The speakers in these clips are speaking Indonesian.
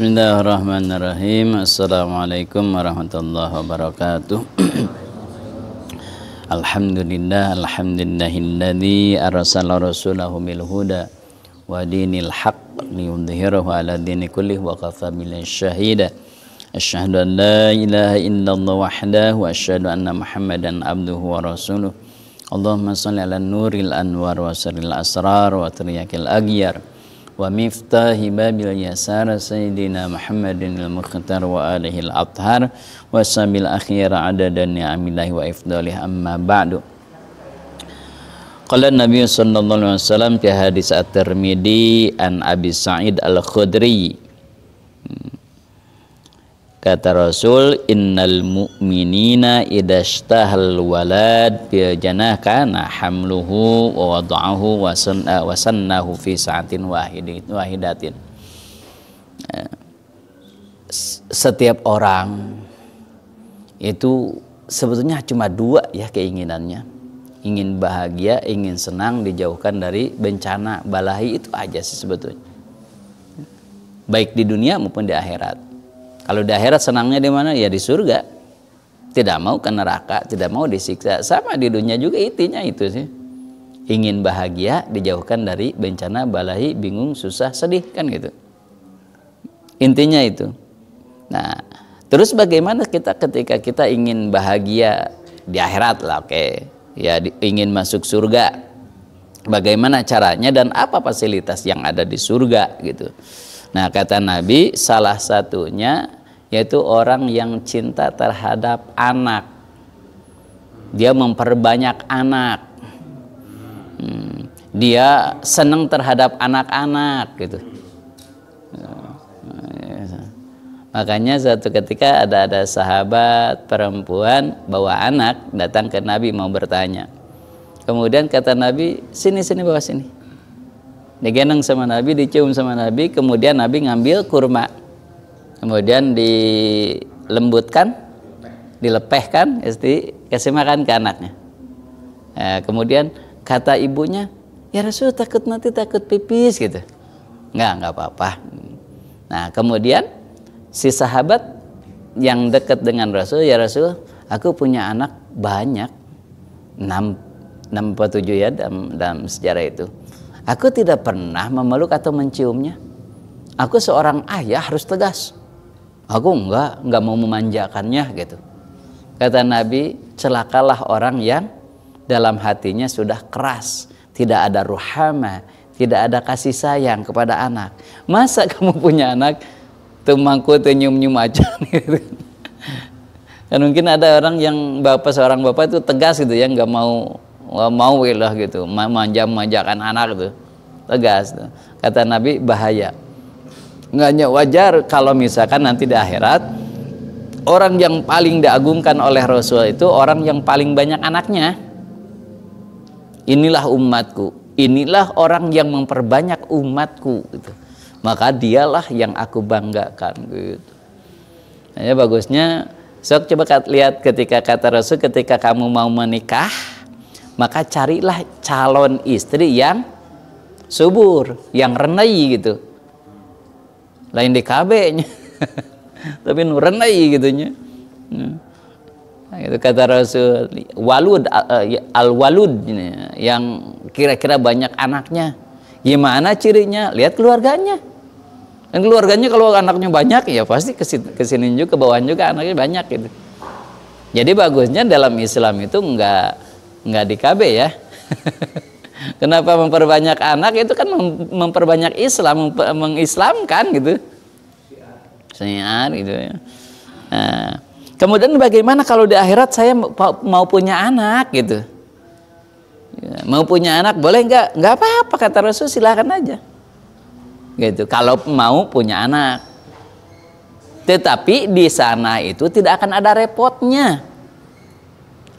Bismillahirrahmanirrahim. Assalamualaikum warahmatullahi wabarakatuh. Alhamdulillah, alhamdulillahilladzi arsala rasulahu bil huda wa dinil haqq liyudhhirahu ala dini kullih wa kafa billahi syahida. Asyhadu an la ilaha illallah wahdahu wa asyhadu anna Muhammadan abduhu wa rasuluh. Allahumma shalli ala nuril anwar wa sirril asrar wa tiryakil aghyar wa miftahi babil yasar sayyidina Muhammadin al-Mukhtar wa alihi al-Athhar wa samil akhir adadan ni'amillahi wa ifdalih amma ba'du Qala Nabi sallallahu alaihi wasallam fi hadis At-Tirmidzi an Abi Sa'id Al-Khudri Kata Rasul, "Innal mu'minina idastahal walad bi janah kana hamluhu wa wada'ahu wa eh, sannahu fi sa'atin wahidin wahidatin." Eh, setiap orang itu sebetulnya cuma dua ya keinginannya. Ingin bahagia, ingin senang dijauhkan dari bencana, balahi itu aja sih sebetulnya. Baik di dunia maupun di akhirat kalau di akhirat senangnya di mana? Ya di surga. Tidak mau ke neraka, tidak mau disiksa. Sama di dunia juga intinya itu sih. Ingin bahagia dijauhkan dari bencana, balahi, bingung, susah, sedih kan gitu. Intinya itu. Nah, terus bagaimana kita ketika kita ingin bahagia di akhirat lah, oke. Okay. Ya di, ingin masuk surga. Bagaimana caranya dan apa fasilitas yang ada di surga gitu. Nah, kata Nabi salah satunya yaitu orang yang cinta terhadap anak. Dia memperbanyak anak. Hmm. dia senang terhadap anak-anak gitu. Makanya suatu ketika ada ada sahabat perempuan bawa anak datang ke Nabi mau bertanya. Kemudian kata Nabi, "Sini sini bawa sini." Digendong sama Nabi, dicium sama Nabi, kemudian Nabi ngambil kurma kemudian dilembutkan dilepehkan istri kasih makan ke anaknya ya, kemudian kata ibunya ya Rasul takut nanti takut pipis gitu nggak nggak apa-apa nah kemudian si sahabat yang dekat dengan Rasul ya Rasul aku punya anak banyak 6 6 tujuh 7 ya dalam, dalam sejarah itu aku tidak pernah memeluk atau menciumnya aku seorang ayah harus tegas aku enggak enggak mau memanjakannya gitu kata Nabi celakalah orang yang dalam hatinya sudah keras tidak ada ruhama tidak ada kasih sayang kepada anak masa kamu punya anak temangku tenyum nyum aja gitu Dan mungkin ada orang yang bapak seorang bapak itu tegas gitu ya nggak mau mau lah gitu manja manjakan anak itu tegas tuh. Gitu. kata Nabi bahaya Enggaknya wajar kalau misalkan nanti di akhirat orang yang paling diagungkan oleh Rasul itu orang yang paling banyak anaknya inilah umatku inilah orang yang memperbanyak umatku gitu. maka dialah yang aku banggakan gitu hanya bagusnya sok coba lihat ketika kata Rasul ketika kamu mau menikah maka carilah calon istri yang subur, yang renai gitu lain di KB nya tapi nuran lagi gitu nya hmm. nah, itu kata Rasul walud ya, al, walud yang kira-kira banyak anaknya gimana cirinya lihat keluarganya dan keluarganya kalau anaknya banyak ya pasti kesini, juga bawahan juga anaknya banyak gitu jadi bagusnya dalam Islam itu nggak nggak di KB ya Kenapa memperbanyak anak itu kan memperbanyak Islam, mengislamkan gitu. Syiar gitu ya. Nah, kemudian bagaimana kalau di akhirat saya mau punya anak gitu. Ya, mau punya anak boleh nggak? Nggak apa-apa kata Rasul silahkan aja. Gitu. Kalau mau punya anak. Tetapi di sana itu tidak akan ada repotnya.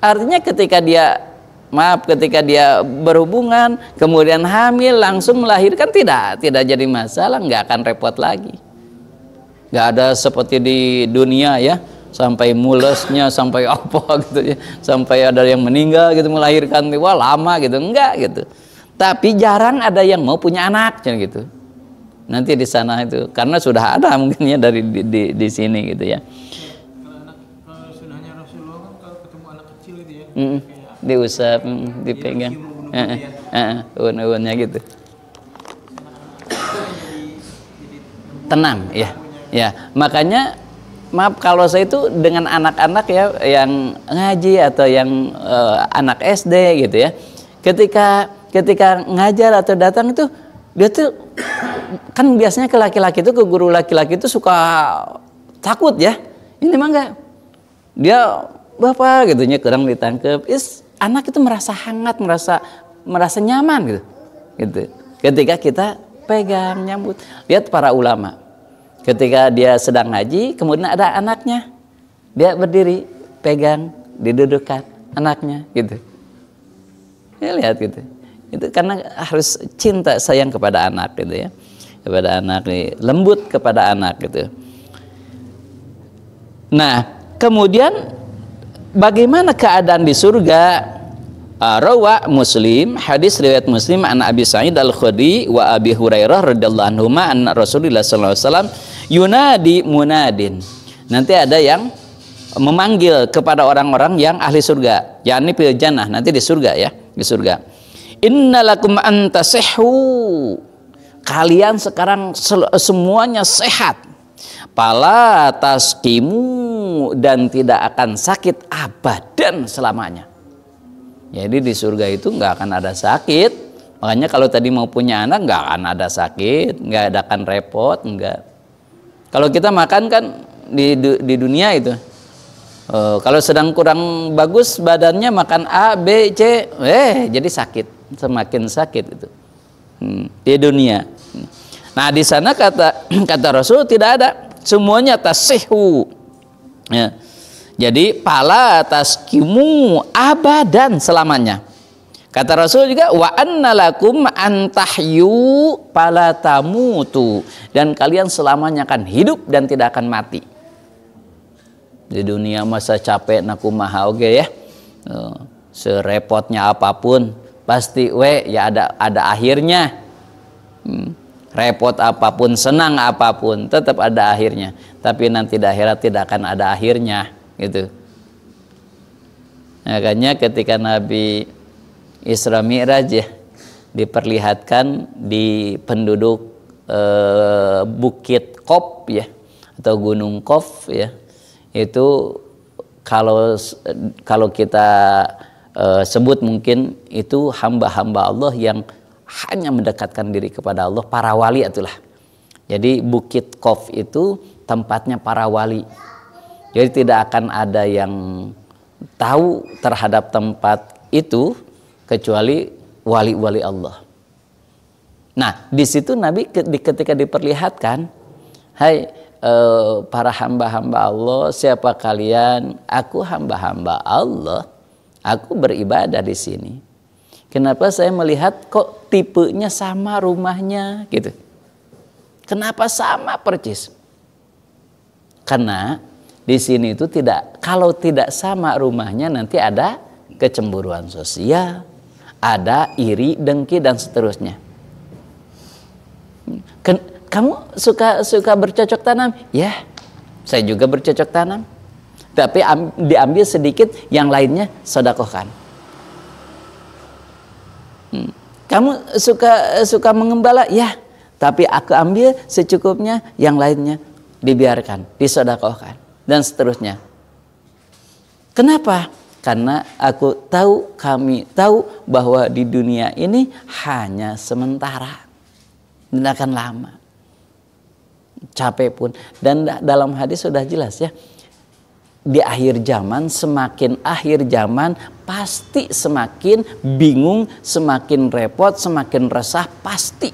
Artinya ketika dia maaf ketika dia berhubungan kemudian hamil langsung melahirkan tidak tidak jadi masalah nggak akan repot lagi nggak ada seperti di dunia ya sampai mulesnya sampai apa gitu ya sampai ada yang meninggal gitu melahirkan wah lama gitu enggak gitu tapi jarang ada yang mau punya anaknya gitu nanti di sana itu karena sudah ada mungkinnya dari di, di, di sini gitu ya ya mm -mm diusap mm, iya, dipegang uun-uunnya ya. gitu tenang ya ya makanya maaf kalau saya itu dengan anak-anak ya yang ngaji atau yang uh, anak SD gitu ya ketika ketika ngajar atau datang itu dia tuh kan biasanya ke laki-laki itu ke guru laki-laki itu suka takut ya ini mah enggak dia bapak gitu nya kurang ditangkep is anak itu merasa hangat, merasa merasa nyaman gitu. Gitu. Ketika kita pegang, nyambut. Lihat para ulama. Ketika dia sedang ngaji, kemudian ada anaknya. Dia berdiri, pegang, didudukkan anaknya gitu. Ya lihat gitu. Itu karena harus cinta sayang kepada anak gitu ya. Kepada anak, eh, lembut kepada anak gitu. Nah, kemudian bagaimana keadaan di surga? Uh, Rawa Muslim, hadis riwayat Muslim an Abi Sa'id Al-Khudri wa Abi Hurairah radhiyallahu anhu an Rasulullah sallallahu alaihi wasallam yunadi munadin. Nanti ada yang memanggil kepada orang-orang yang ahli surga, yakni fil jannah, nanti di surga ya, di surga. Innalakum antasihhu. Kalian sekarang semuanya sehat. Pala taskimu dan tidak akan sakit abad dan selamanya. Jadi di surga itu nggak akan ada sakit. Makanya kalau tadi mau punya anak nggak akan ada sakit, nggak ada akan repot, nggak. Kalau kita makan kan di di dunia itu. E, kalau sedang kurang bagus badannya makan A, B, C, eh jadi sakit, semakin sakit itu hmm, di dunia. Nah di sana kata kata Rasul tidak ada, semuanya tasihu Ya. Jadi pala taskimu abadan selamanya. Kata Rasul juga wa annalakum antahyu pala tamutu dan kalian selamanya akan hidup dan tidak akan mati. Di dunia masa capek maha oke ya. Eh, serepotnya apapun pasti we ya ada ada akhirnya repot apapun, senang apapun, tetap ada akhirnya. Tapi nanti di akhirat tidak akan ada akhirnya, gitu. Makanya ketika Nabi Isra Mi'raj ya, diperlihatkan di penduduk e, bukit Kop ya atau gunung Kop ya. Itu kalau kalau kita e, sebut mungkin itu hamba-hamba Allah yang hanya mendekatkan diri kepada Allah para wali itulah. Jadi Bukit Kof itu tempatnya para wali. Jadi tidak akan ada yang tahu terhadap tempat itu kecuali wali-wali Allah. Nah, di situ Nabi ketika diperlihatkan, "Hai eh, para hamba-hamba Allah, siapa kalian? Aku hamba-hamba Allah. Aku beribadah di sini." Kenapa saya melihat kok tipenya sama rumahnya gitu? Kenapa sama percis? Karena di sini itu tidak kalau tidak sama rumahnya nanti ada kecemburuan sosial, ada iri, dengki dan seterusnya. Ken, kamu suka suka bercocok tanam? Ya, saya juga bercocok tanam. Tapi diambil sedikit, yang lainnya sedekahkan. Kamu suka suka mengembala? Ya, tapi aku ambil secukupnya, yang lainnya dibiarkan, disodakohkan dan seterusnya. Kenapa? Karena aku tahu, kami tahu bahwa di dunia ini hanya sementara. Tidak akan lama. Capek pun. Dan dalam hadis sudah jelas ya di akhir zaman, semakin akhir zaman, pasti semakin bingung, semakin repot, semakin resah, pasti.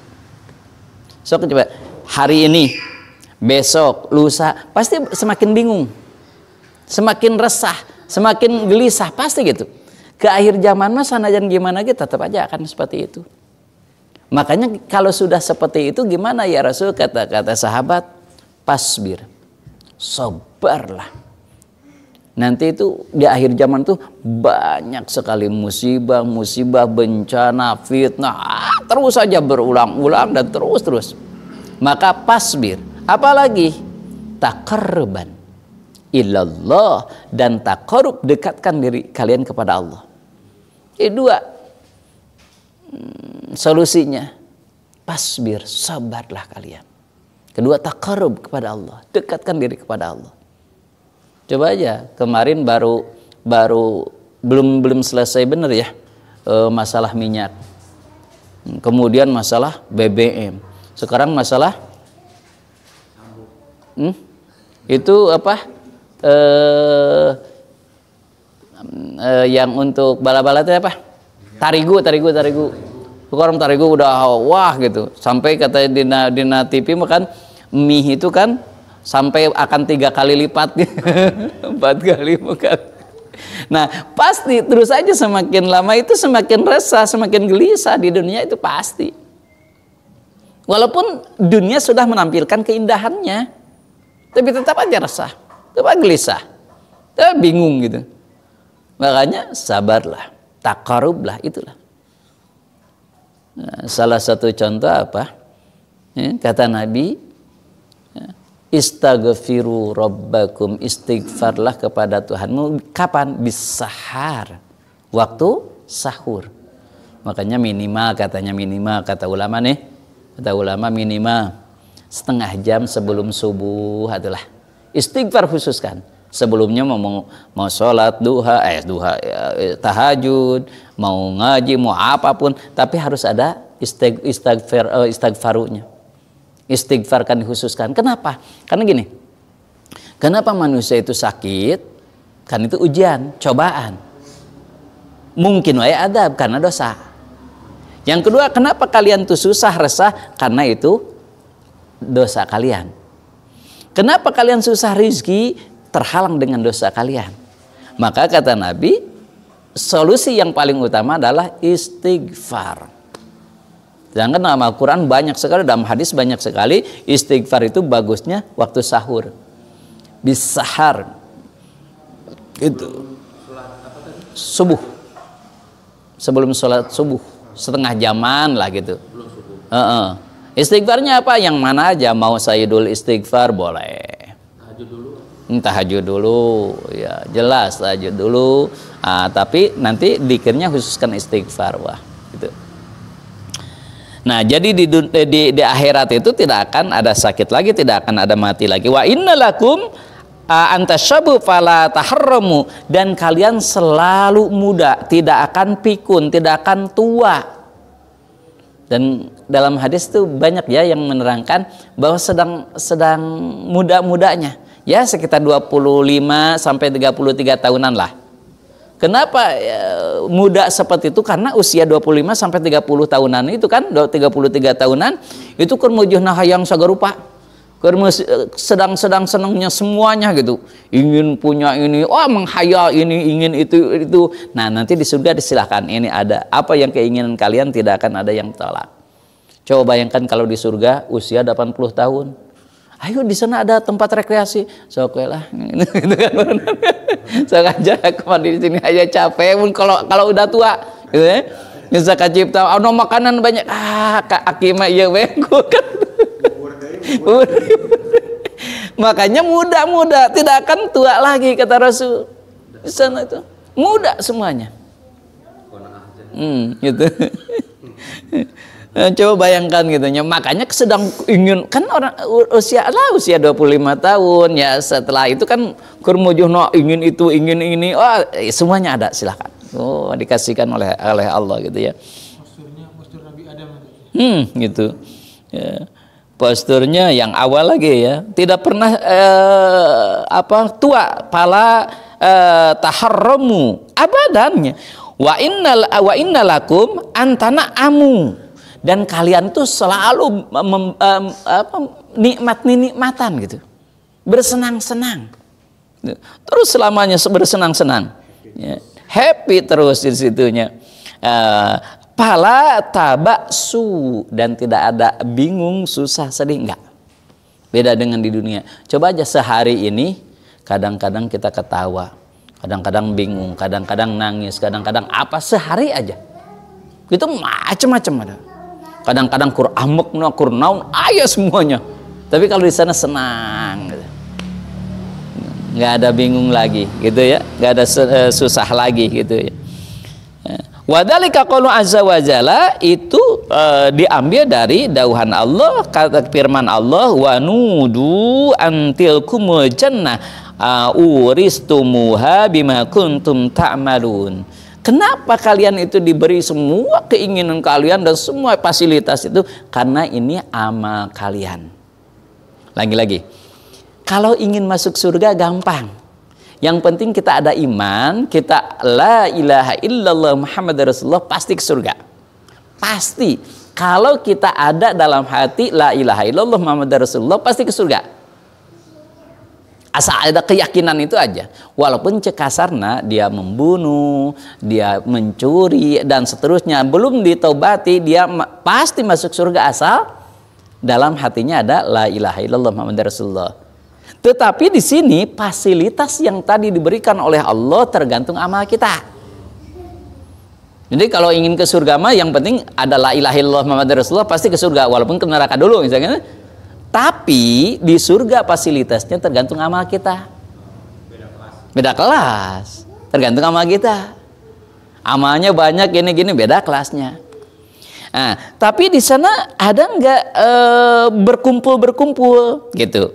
So coba hari ini, besok, lusa, pasti semakin bingung, semakin resah, semakin gelisah, pasti gitu. Ke akhir zaman mas, sanajan gimana gitu, tetap aja akan seperti itu. Makanya kalau sudah seperti itu gimana ya Rasul kata kata sahabat, pasbir, sobarlah Nanti itu di akhir zaman tuh banyak sekali musibah, musibah, bencana, fitnah, ah, terus saja berulang-ulang dan terus-terus. Maka pasbir, apalagi takarban ilallah dan takarub dekatkan diri kalian kepada Allah. Kedua dua hmm, solusinya. Pasbir, sabarlah kalian. Kedua takarub kepada Allah, dekatkan diri kepada Allah. Coba aja kemarin baru baru belum belum selesai benar ya e, masalah minyak. Hmm, kemudian masalah BBM. Sekarang masalah hmm? itu apa? E, e, yang untuk bala-bala itu apa? Tarigu, tarigu, tarigu. Sekarang tarigu udah wah gitu. Sampai kata dina dina TV makan mie itu kan sampai akan tiga kali lipat, empat kali bukan. Nah pasti terus aja semakin lama itu semakin resah, semakin gelisah di dunia itu pasti. Walaupun dunia sudah menampilkan keindahannya, tapi tetap aja resah, tetap gelisah, tetap bingung gitu. Makanya sabarlah, takarublah itulah. Nah, salah satu contoh apa? Eh, kata Nabi, Istaghfiru rabbakum istighfarlah kepada Tuhanmu kapan bisahar waktu sahur makanya minimal katanya minimal kata ulama nih kata ulama minimal setengah jam sebelum subuh adalah istighfar khususkan sebelumnya mau mau sholat duha eh duha eh, tahajud mau ngaji mau apapun tapi harus ada istighfar eh, istagfar istighfarunya istighfar kan dikhususkan. Kenapa? Karena gini, kenapa manusia itu sakit? Kan itu ujian, cobaan. Mungkin wae adab karena dosa. Yang kedua, kenapa kalian tuh susah resah? Karena itu dosa kalian. Kenapa kalian susah rizki? Terhalang dengan dosa kalian. Maka kata Nabi, solusi yang paling utama adalah istighfar. Sedangkan dalam Al-Quran banyak sekali, dalam hadis banyak sekali istighfar itu bagusnya waktu sahur. Bisahar. Itu. Subuh. Sebelum sholat subuh. Setengah jaman lah gitu. Uh -uh. Istighfarnya apa? Yang mana aja mau sayidul istighfar boleh. Tahajud dulu. Tahajud dulu. Ya, jelas tahajud dulu. Ah, tapi nanti dikirnya khususkan istighfar. Wah, gitu. Nah, jadi di, eh, di, di akhirat itu tidak akan ada sakit lagi, tidak akan ada mati lagi. Wa innalakum antasyabu fala taharramu dan kalian selalu muda, tidak akan pikun, tidak akan tua. Dan dalam hadis itu banyak ya yang menerangkan bahwa sedang sedang muda-mudanya. Ya sekitar 25 sampai 33 tahunan lah. Kenapa ya, muda seperti itu? Karena usia 25 sampai 30 tahunan itu kan 33 tahunan itu kermujuhna hayang sagarupa. sedang-sedang senangnya semuanya gitu. Ingin punya ini, oh menghayal ini, ingin itu itu. Nah, nanti di surga disilahkan ini ada apa yang keinginan kalian tidak akan ada yang tolak. Coba bayangkan kalau di surga usia 80 tahun ayo di sana ada tempat rekreasi sok lah gitu, gitu kan aja di sini aja capek pun kalau kalau udah tua gitu ya bisa kacipta oh no makanan banyak ah kak akima iya wengku kan makanya muda-muda tidak akan tua lagi kata Rasul di sana itu muda semuanya hmm gitu Eh, coba bayangkan gitu ya. Makanya sedang ingin kan orang usia lah usia 25 tahun ya setelah itu kan kurmujuhno ingin itu ingin ini oh semuanya ada silahkan. Oh dikasihkan oleh oleh Allah gitu ya. Posturnya postur Nabi Adam. Hmm gitu. Ya. Posturnya yang awal lagi ya, tidak pernah eh, apa tua, pala eh, taharramu abadannya. Wa innal wa innalakum antana amu dan kalian tuh selalu mem, um, nikmat nikmatan gitu bersenang-senang terus selamanya bersenang-senang ya. happy terus di situnya uh, pala tabak su dan tidak ada bingung susah sedih enggak beda dengan di dunia coba aja sehari ini kadang-kadang kita ketawa kadang-kadang bingung kadang-kadang nangis kadang-kadang apa sehari aja itu macam-macam ada -macam kadang-kadang kur amek no kur naun ayah semuanya tapi kalau di sana senang gitu. nggak ada bingung lagi gitu ya nggak ada eh, susah lagi gitu ya eh, Wadalika kalau azza wajalla itu e, diambil dari dauhan Allah kata firman Allah wa nudu antilkumul jannah uh, uristumuha bima kuntum ta'malun. Ta Kenapa kalian itu diberi semua keinginan kalian dan semua fasilitas itu? Karena ini amal kalian. Lagi-lagi, kalau ingin masuk surga gampang. Yang penting kita ada iman, kita la ilaha illallah Muhammad Rasulullah pasti ke surga. Pasti. Kalau kita ada dalam hati la ilaha illallah Muhammad Rasulullah pasti ke surga. Asal ada keyakinan itu aja. Walaupun cekasarna dia membunuh, dia mencuri dan seterusnya belum ditaubati dia ma pasti masuk surga asal dalam hatinya ada la ilaha illallah Muhammad Rasulullah. Tetapi di sini fasilitas yang tadi diberikan oleh Allah tergantung amal kita. Jadi kalau ingin ke surga mah yang penting adalah la ilaha illallah Muhammad Rasulullah pasti ke surga walaupun ke neraka dulu misalnya tapi di surga fasilitasnya tergantung amal kita. Beda kelas. Tergantung amal kita. Amalnya banyak gini-gini beda kelasnya. Nah, tapi di sana ada nggak eh, berkumpul-berkumpul gitu.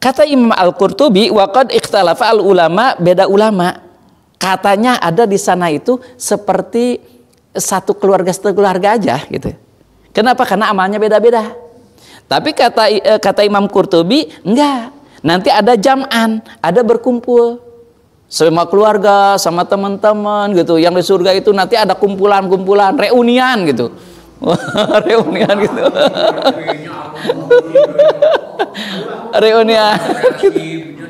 Kata Imam Al-Qurtubi, waqad ikhtalafa al-ulama, beda ulama. Katanya ada di sana itu seperti satu keluarga satu keluarga aja gitu. Kenapa? Karena amalnya beda-beda. Tapi kata eh, kata Imam Qurtubi, enggak. Nanti ada jam'an, ada berkumpul. Sama keluarga, sama teman-teman gitu. Yang di surga itu nanti ada kumpulan-kumpulan, reunian gitu. reunian gitu. reunian gitu.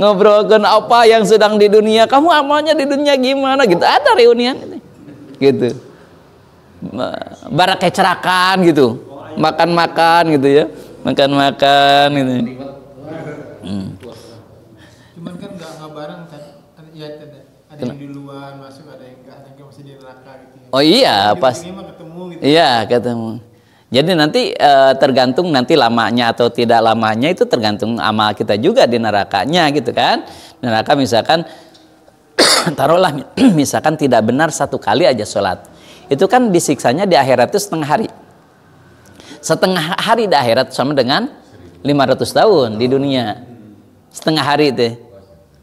Ngobrolkan apa yang sedang di dunia, kamu amalnya di dunia gimana gitu. Ada reunian gitu. Nah, gitu. Barak kecerakan gitu makan-makan gitu ya makan-makan gitu hmm. cuman kan nggak nggak bareng kan ada yang luar masuk ada yang nggak ada di neraka gitu ya. oh iya Jadi pas ketemu, gitu. iya ketemu jadi nanti e, tergantung nanti lamanya atau tidak lamanya itu tergantung amal kita juga di nerakanya gitu kan. Neraka misalkan taruhlah misalkan tidak benar satu kali aja sholat. Itu kan disiksanya di akhirat itu setengah hari. Setengah hari di akhirat sama dengan 500 tahun di dunia. Setengah hari itu.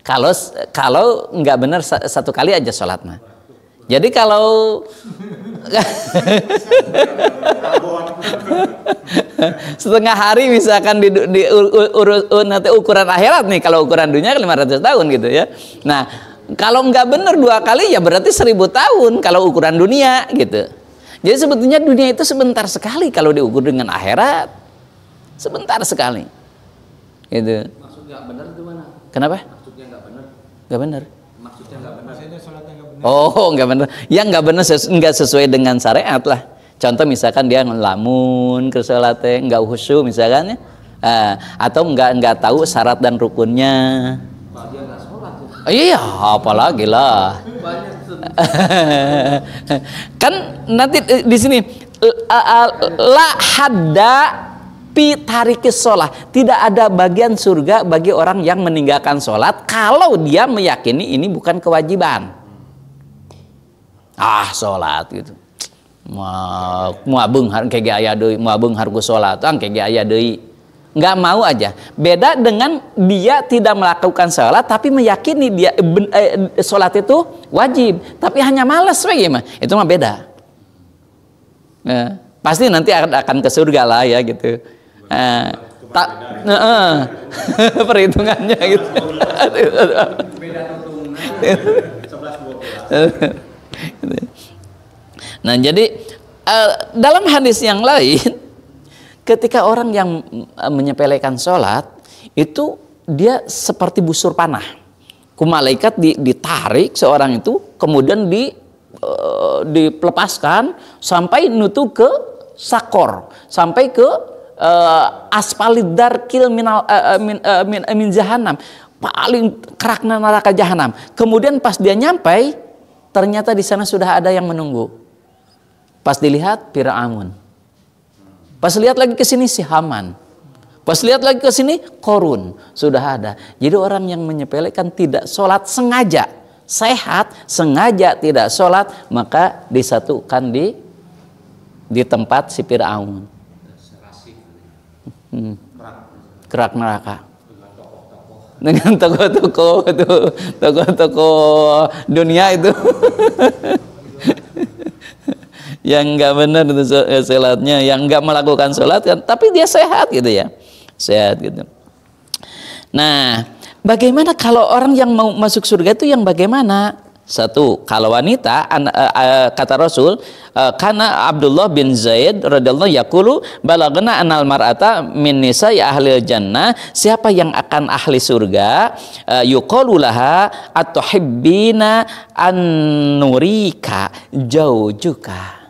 Kalau kalau nggak benar satu kali aja sholat mah. Jadi kalau setengah hari misalkan di, di ur, ur, nanti ukuran akhirat nih kalau ukuran dunia 500 kan tahun gitu ya. Nah, kalau nggak benar dua kali ya berarti seribu tahun kalau ukuran dunia gitu. Jadi sebetulnya dunia itu sebentar sekali kalau diukur dengan akhirat. Sebentar sekali. Gitu. Maksudnya benar gimana? Kenapa? Maksudnya nggak benar. Gak benar. Maksudnya nggak benar. benar. Oh, nggak benar. Yang nggak benar sesu nggak sesuai dengan syariat lah. Contoh misalkan dia ngelamun ke sholatnya, nggak khusyuk misalkan ya. Uh, atau nggak nggak tahu syarat dan rukunnya. Pak, dia Iya, iya, apalagi lah. kan nanti eh, di sini eh, eh, la hadda pi tarikis sholat. Tidak ada bagian surga bagi orang yang meninggalkan sholat kalau dia meyakini ini bukan kewajiban. Ah, sholat gitu. Mau Muabung har kege doi mau muabung harus sholat, ang kayak Gaya doi nggak mau aja. Beda dengan dia tidak melakukan sholat tapi meyakini dia solat eh, sholat itu wajib, tapi hanya malas bagaimana? Itu mah beda. Nah, pasti nanti akan ke surga lah ya gitu. Eh, tak nah, eh, perhitungannya gitu. Nah jadi eh, dalam hadis yang lain Ketika orang yang eh, menyepelekan sholat itu dia seperti busur panah. kumalaikat ditarik seorang itu kemudian di eh, dilepaskan sampai nutu ke sakor, sampai ke eh, aspalidar asfalid kil minal uh, min, uh, min, uh, min jahanam, paling kerakna neraka jahanam. Kemudian pas dia nyampai ternyata di sana sudah ada yang menunggu. Pas dilihat amun Pas lihat lagi ke sini si Haman. Pas lihat lagi ke sini korun sudah ada. Jadi orang yang menyepelekan tidak sholat sengaja sehat sengaja tidak sholat maka disatukan di di tempat si Fir'aun. Hmm. Kerak neraka dengan toko-toko itu toko-toko dunia itu yang nggak benar itu sholatnya, eh, yang nggak melakukan sholat kan, tapi dia sehat gitu ya, sehat gitu. Nah, bagaimana kalau orang yang mau masuk surga itu yang bagaimana? Satu, kalau wanita an, uh, uh, kata Rasul, uh, karena Abdullah bin Zaid radhiyallahu yakulu balagna anal mar'ata min nisa ya ahli jannah, siapa yang akan ahli surga, uh, atau laha hibbina an nurika jaujuka.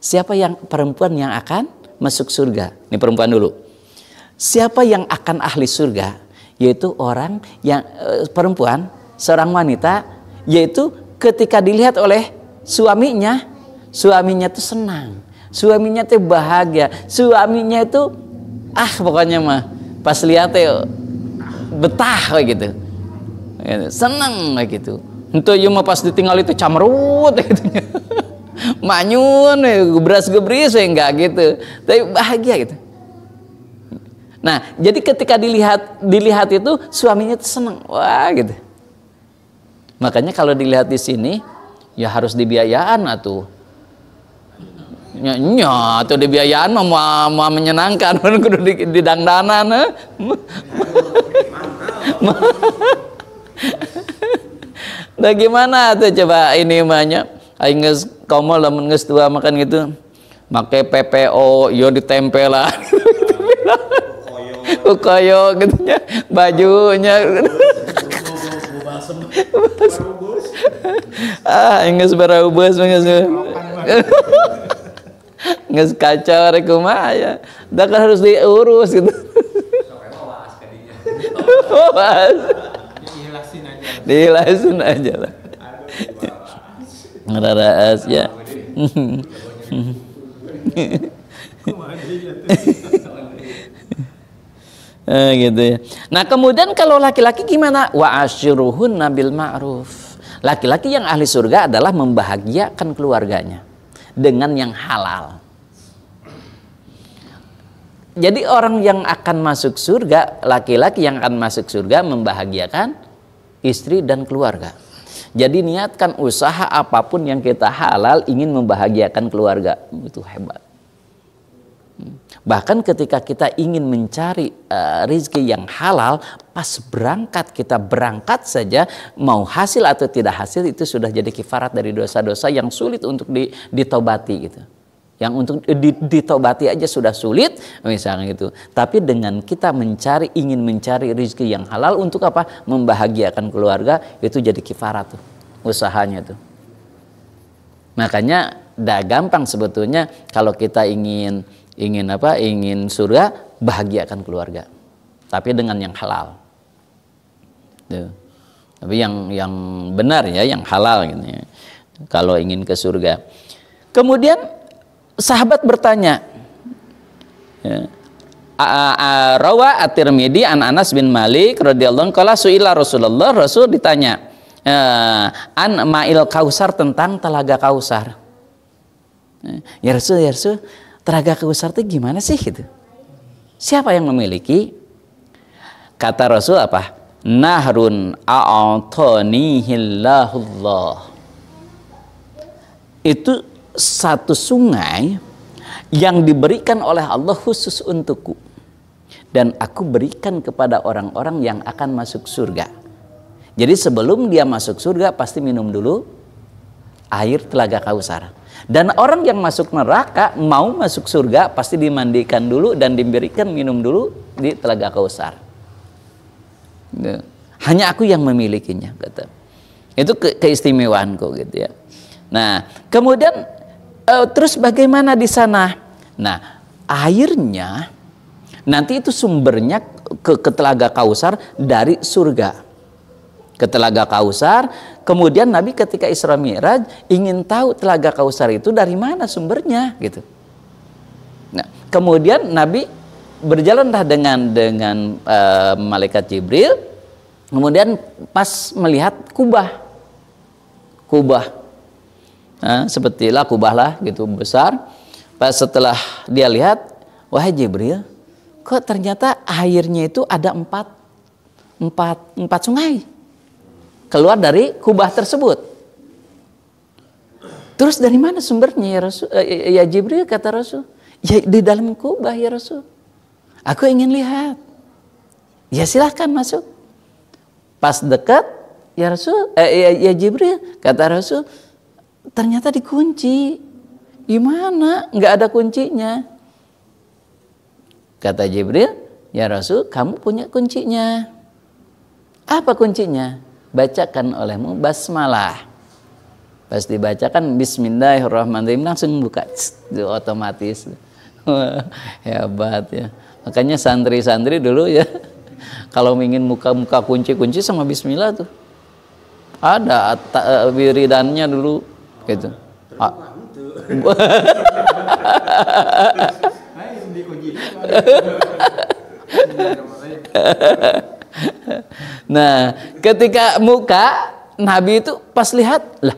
Siapa yang perempuan yang akan masuk surga? Ini perempuan dulu. Siapa yang akan ahli surga? Yaitu orang yang eh, perempuan, seorang wanita, yaitu ketika dilihat oleh suaminya, suaminya itu senang, suaminya itu bahagia, suaminya itu ah pokoknya mah pas lihat ya betah kayak gitu. Senang kayak gitu. Itu iya cuma pas ditinggal itu camrut gitu. manyun gebras eh, gebris eh, enggak gitu tapi bahagia gitu nah jadi ketika dilihat dilihat itu suaminya seneng wah gitu makanya kalau dilihat di sini ya harus dibiayaan atau nyonya, atau dibiayaan mau, mau menyenangkan mun kudu di, di dangdanan eh. Nah gimana tuh coba ini banyak aing geus komo lamun geus tua makan gitu make PPO yo ditempelan ukoyo gitu ya bajunya ah ingus baraubus ingus kacau rekuma ya kan harus diurus gitu dihilasin aja lah as ya. eh, gitu ya. Nah kemudian kalau laki-laki gimana? Wa ashiruhun nabil ma'ruf. Laki-laki yang ahli surga adalah membahagiakan keluarganya dengan yang halal. Jadi orang yang akan masuk surga, laki-laki yang akan masuk surga membahagiakan istri dan keluarga. Jadi niatkan usaha apapun yang kita halal ingin membahagiakan keluarga. Itu hebat. Hmm. Bahkan ketika kita ingin mencari uh, eh, rizki yang halal, pas berangkat kita berangkat saja mau hasil atau tidak hasil itu sudah jadi kifarat dari dosa-dosa yang sulit untuk ditobati gitu yang untuk ditobati aja sudah sulit misalnya gitu tapi dengan kita mencari ingin mencari rezeki yang halal untuk apa membahagiakan keluarga itu jadi kifarat tuh usahanya tuh makanya dah gampang sebetulnya kalau kita ingin ingin apa ingin surga bahagiakan keluarga tapi dengan yang halal tuh. tapi yang yang benar ya yang halal gitu ya kalau ingin ke surga kemudian sahabat bertanya ya. Rawa At-Tirmidzi an Anas bin Malik radhiyallahu anhu kala suila Rasulullah Rasul ditanya ya, an ma'il kausar tentang telaga kausar. Ya, ya Rasul, ya Rasul, telaga kausar itu gimana sih gitu? Siapa yang memiliki? Kata Rasul apa? Nahrun a'atanihillahullah. Itu satu sungai yang diberikan oleh Allah khusus untukku dan aku berikan kepada orang-orang yang akan masuk surga. Jadi sebelum dia masuk surga pasti minum dulu air telaga Kausar. Dan orang yang masuk neraka mau masuk surga pasti dimandikan dulu dan diberikan minum dulu di telaga Kausar. Gitu. Hanya aku yang memilikinya kata. Itu keistimewaanku gitu ya. Nah, kemudian uh, terus bagaimana di sana? Nah, airnya nanti itu sumbernya ke, ke telaga Kausar dari surga. Ke telaga Kausar, kemudian Nabi ketika Isra Mi'raj ingin tahu telaga Kausar itu dari mana sumbernya gitu. Nah, kemudian Nabi berjalanlah dengan dengan uh, malaikat Jibril. Kemudian pas melihat kubah. Kubah nah, seperti lakubahlah gitu besar pas setelah dia lihat wahai Jibril kok ternyata airnya itu ada empat empat empat sungai keluar dari kubah tersebut terus dari mana sumbernya ya Rasul eh, ya, ya Jibril kata Rasul ya di dalam kubah ya Rasul aku ingin lihat ya silahkan masuk pas dekat ya Rasul eh, ya, ya Jibril kata Rasul ternyata dikunci. Gimana? Enggak ada kuncinya. Kata Jibril, ya Rasul, kamu punya kuncinya. Apa kuncinya? Bacakan olehmu basmalah. Pas dibacakan Bismillahirrahmanirrahim langsung buka, otomatis. Hebat ya. Makanya santri-santri dulu ya, kalau ingin muka-muka kunci-kunci sama Bismillah tuh. Ada eh, wiridannya dulu gitu. nah, ketika muka Nabi itu pas lihat, lah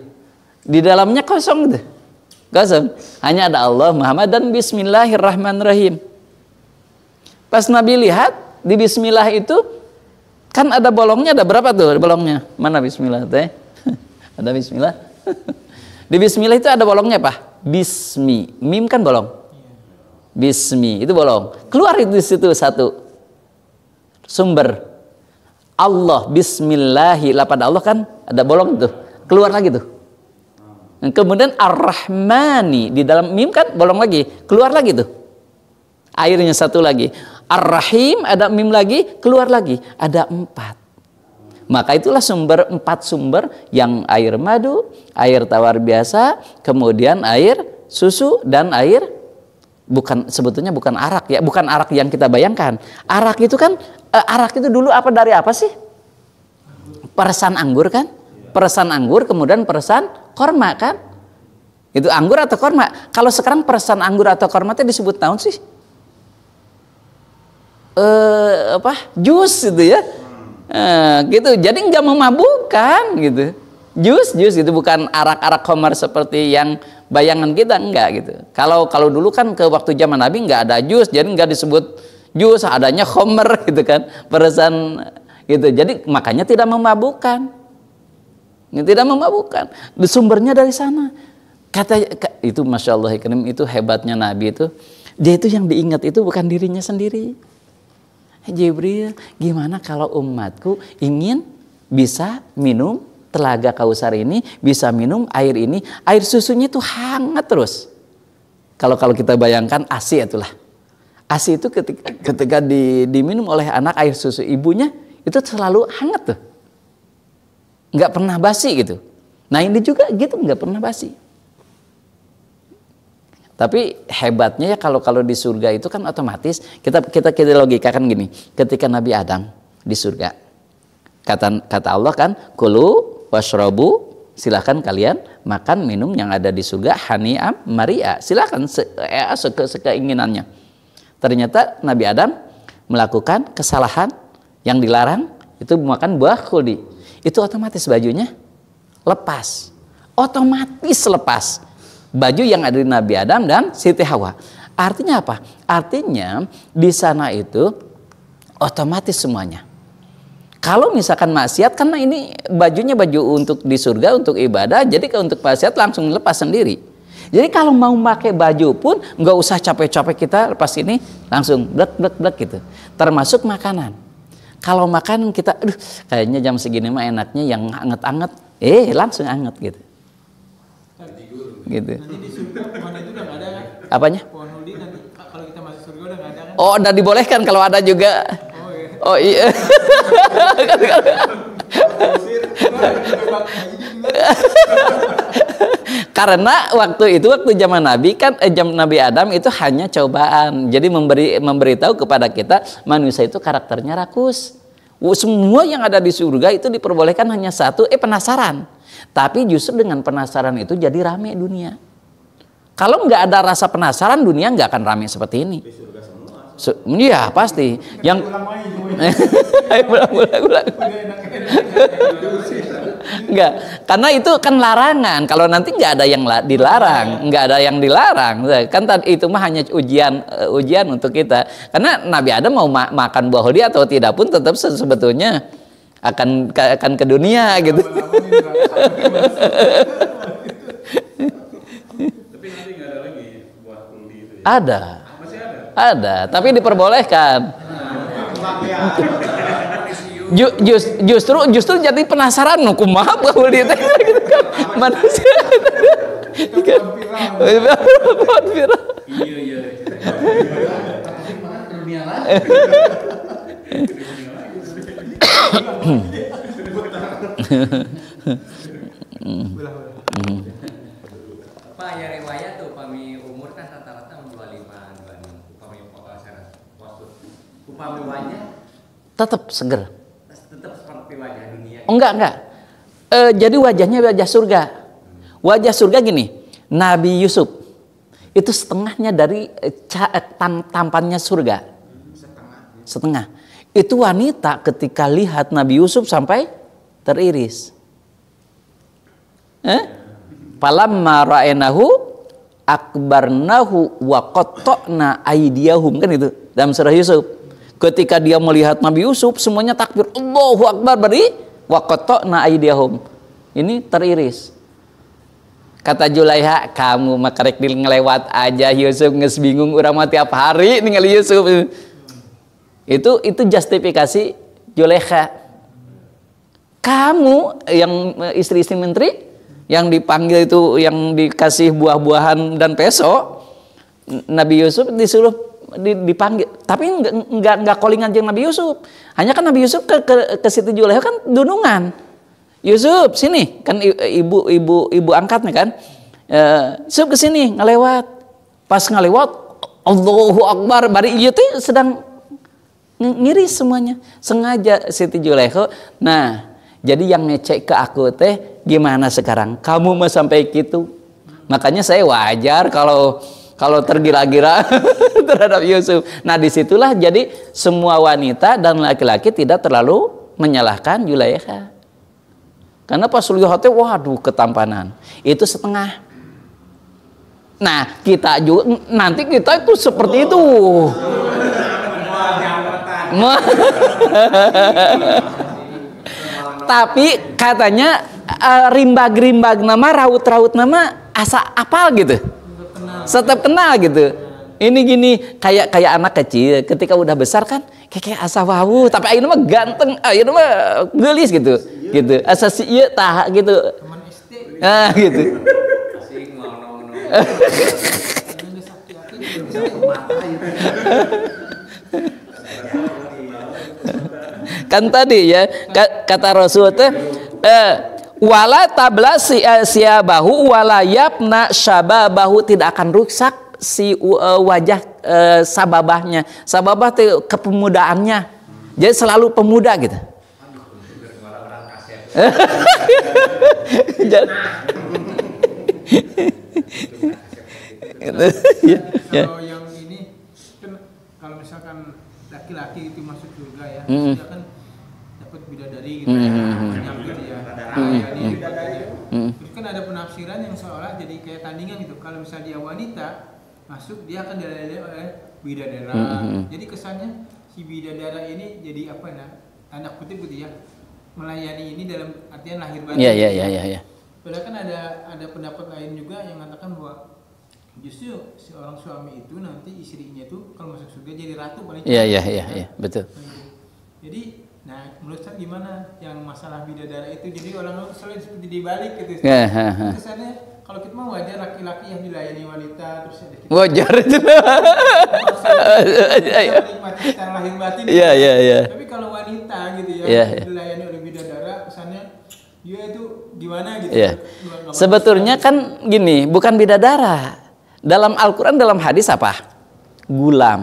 di dalamnya kosong deh Kosong. Hanya ada Allah Muhammad dan Bismillahirrahmanirrahim. Pas Nabi lihat di Bismillah itu kan ada bolongnya ada berapa tuh bolongnya? Mana Bismillah teh? ada Bismillah. Di bismillah itu ada bolongnya, apa? Bismi. Mim kan bolong. Bismi itu bolong. Keluar itu di situ satu. Sumber. Allah bismillahi pada Allah kan ada bolong itu. Keluar lagi tuh. kemudian Ar-Rahmani di dalam mim kan bolong lagi, keluar lagi tuh. Airnya satu lagi. Ar-Rahim ada mim lagi, keluar lagi. Ada empat. Maka itulah sumber empat sumber yang air madu, air tawar biasa, kemudian air susu dan air bukan sebetulnya bukan arak ya, bukan arak yang kita bayangkan. Arak itu kan eh, arak itu dulu apa dari apa sih? Peresan anggur kan? Peresan anggur kemudian peresan korma kan? Itu anggur atau korma. Kalau sekarang peresan anggur atau korma itu disebut tahun sih? eh, apa jus itu ya eh, gitu jadi nggak memabukkan gitu jus jus gitu bukan arak-arak komer seperti yang bayangan kita enggak gitu kalau kalau dulu kan ke waktu zaman nabi nggak ada jus jadi nggak disebut jus adanya komer gitu kan peresan gitu jadi makanya tidak memabukkan tidak memabukkan sumbernya dari sana kata itu masya Allah itu hebatnya Nabi itu dia itu yang diingat itu bukan dirinya sendiri Jibril, gimana kalau umatku ingin bisa minum telaga kausar ini, bisa minum air ini, air susunya itu hangat terus. Kalau kalau kita bayangkan ASI itulah. ASI itu ketika ketika di, diminum oleh anak air susu ibunya itu selalu hangat tuh. Nggak pernah basi gitu. Nah ini juga gitu nggak pernah basi. Tapi hebatnya ya kalau kalau di surga itu kan otomatis kita kita kita kan gini. Ketika Nabi Adam di surga kata kata Allah kan kulu washrobu silahkan kalian makan minum yang ada di surga hani'am maria silahkan se, seke eh, se, sekeinginannya ternyata Nabi Adam melakukan kesalahan yang dilarang itu makan buah kuli, itu otomatis bajunya lepas otomatis lepas baju yang ada di Nabi Adam dan Siti Hawa. Artinya apa? Artinya di sana itu otomatis semuanya. Kalau misalkan maksiat karena ini bajunya baju untuk di surga untuk ibadah, jadi untuk maksiat langsung lepas sendiri. Jadi kalau mau pakai baju pun nggak usah capek-capek kita lepas ini langsung blek blek blek gitu. Termasuk makanan. Kalau makan kita, aduh kayaknya jam segini mah enaknya yang anget-anget, eh langsung anget gitu gitu. Apa kan? Apanya? Kan? Oh, udah dibolehkan kalau ada juga. Oh iya. Oh, iya. Karena waktu itu waktu zaman Nabi kan eh, zaman Nabi Adam itu hanya cobaan. Jadi memberi memberitahu kepada kita manusia itu karakternya rakus. Semua yang ada di surga itu diperbolehkan hanya satu, eh penasaran tapi justru dengan penasaran itu jadi rame dunia. Kalau nggak ada rasa penasaran dunia nggak akan rame seperti ini. Iya pasti. Yang Enggak, karena itu kan larangan. Kalau nanti nggak ada yang dilarang, nggak ada yang dilarang. Kan itu mah hanya ujian eh, ujian untuk kita. Karena Nabi Adam mau makan buah holi atau tidak pun tetap sebetulnya akan akan ke dunia gitu. Tapi nanti nggak ada lagi buah itu. Ya? Ada. ada. Ada, tapi diperbolehkan. Ju, just, justru justru jadi penasaran nu maaf kalau dia teh gitu kan. Manusia. Iya iya. Tapi mana dunia lah. Pak ya riwayat tuh umur kan rata-rata 25 26 wajah tetap seger tetap oh, enggak enggak e, jadi wajahnya wajah surga wajah surga gini Nabi Yusuf itu setengahnya dari e, tampannya surga setengah itu wanita ketika lihat Nabi Yusuf sampai teriris. Eh? Palamma ra'enahu akbarnahu wa qatta'na aidiyahum kan itu dalam surah Yusuf. Ketika dia melihat Nabi Yusuf semuanya takbir Allahu akbar beri wa qatta'na aidiyahum. Ini teriris. Kata Julaiha, kamu makarek ngelewat aja Yusuf nges bingung urang mati tiap hari ningali Yusuf. Itu itu justifikasi Juleha. Kamu yang eh, istri-istri menteri yang dipanggil itu yang dikasih buah-buahan dan peso Nabi Yusuf disuruh dipanggil tapi nggak nggak calling aja Nabi Yusuf hanya kan Nabi Yusuf ke ke, ke situ Juleha kan dunungan Yusuf sini kan ibu ibu ibu angkatnya kan e, Yusuf sini ngelewat pas ngelewat Allahu Akbar bari iya sedang ngiris semuanya sengaja Siti Juleho nah jadi yang ngecek ke aku teh gimana sekarang kamu mau sampai gitu makanya saya wajar kalau kalau tergila-gila terhadap Yusuf nah disitulah jadi semua wanita dan laki-laki tidak terlalu menyalahkan Juleha karena pas lihatnya waduh ketampanan itu setengah nah kita juga nanti kita itu seperti itu Tapi katanya uh, rimbag-rimbag nama, raut-raut nama asa apal gitu. Tetap kenal. gitu. Ini gini kayak kayak anak kecil ketika udah besar kan kayak, kayak asa wawu tapi ayo mah ganteng, ayo mah gelis gitu. Gitu. Asa si iya tah gitu. ah gitu. kan tadi ya kata Rasul teh eh, wala tabla si, eh, siabahu wala yabna syababahu tidak akan rusak si eh, wajah eh, sababahnya sababah itu kepemudaannya jadi selalu pemuda gitu, gitu. kalau yang laki-laki itu masuk surga ya mm -hmm. kan dapat bidadari gitu mm -hmm. ya gitu ya ada iya, mm-hmm. Mm-hmm. terus kan ada penafsiran yang seolah jadi kayak tandingan gitu kalau misalnya dia wanita masuk dia akan diladari oleh bidadara mm -hmm. jadi kesannya si bidadara ini jadi apa nah ya? anak putih gitu ya melayani ini dalam artian lahir batin. Iya, iya iya iya iya. Padahal kan ada ada pendapat lain juga yang mengatakan bahwa justru seorang suami itu nanti istrinya itu kalau masuk surga jadi ratu paling iya, iya iya iya iya betul iya. jadi nah menurut saya gimana yang masalah bidadara itu jadi orang orang selalu seperti dibalik gitu iya. kesannya kalau kita mau wajar laki-laki yang dilayani wanita terus ada kita wajar itu menikmati iya, batin iya iya iya tapi kalau wanita gitu ya yeah, yeah. dilayani oleh bidadara kesannya ya itu gimana gitu yeah. sebetulnya kan gini bukan bidadara dalam Al-Quran, dalam hadis apa? Gulam. gulam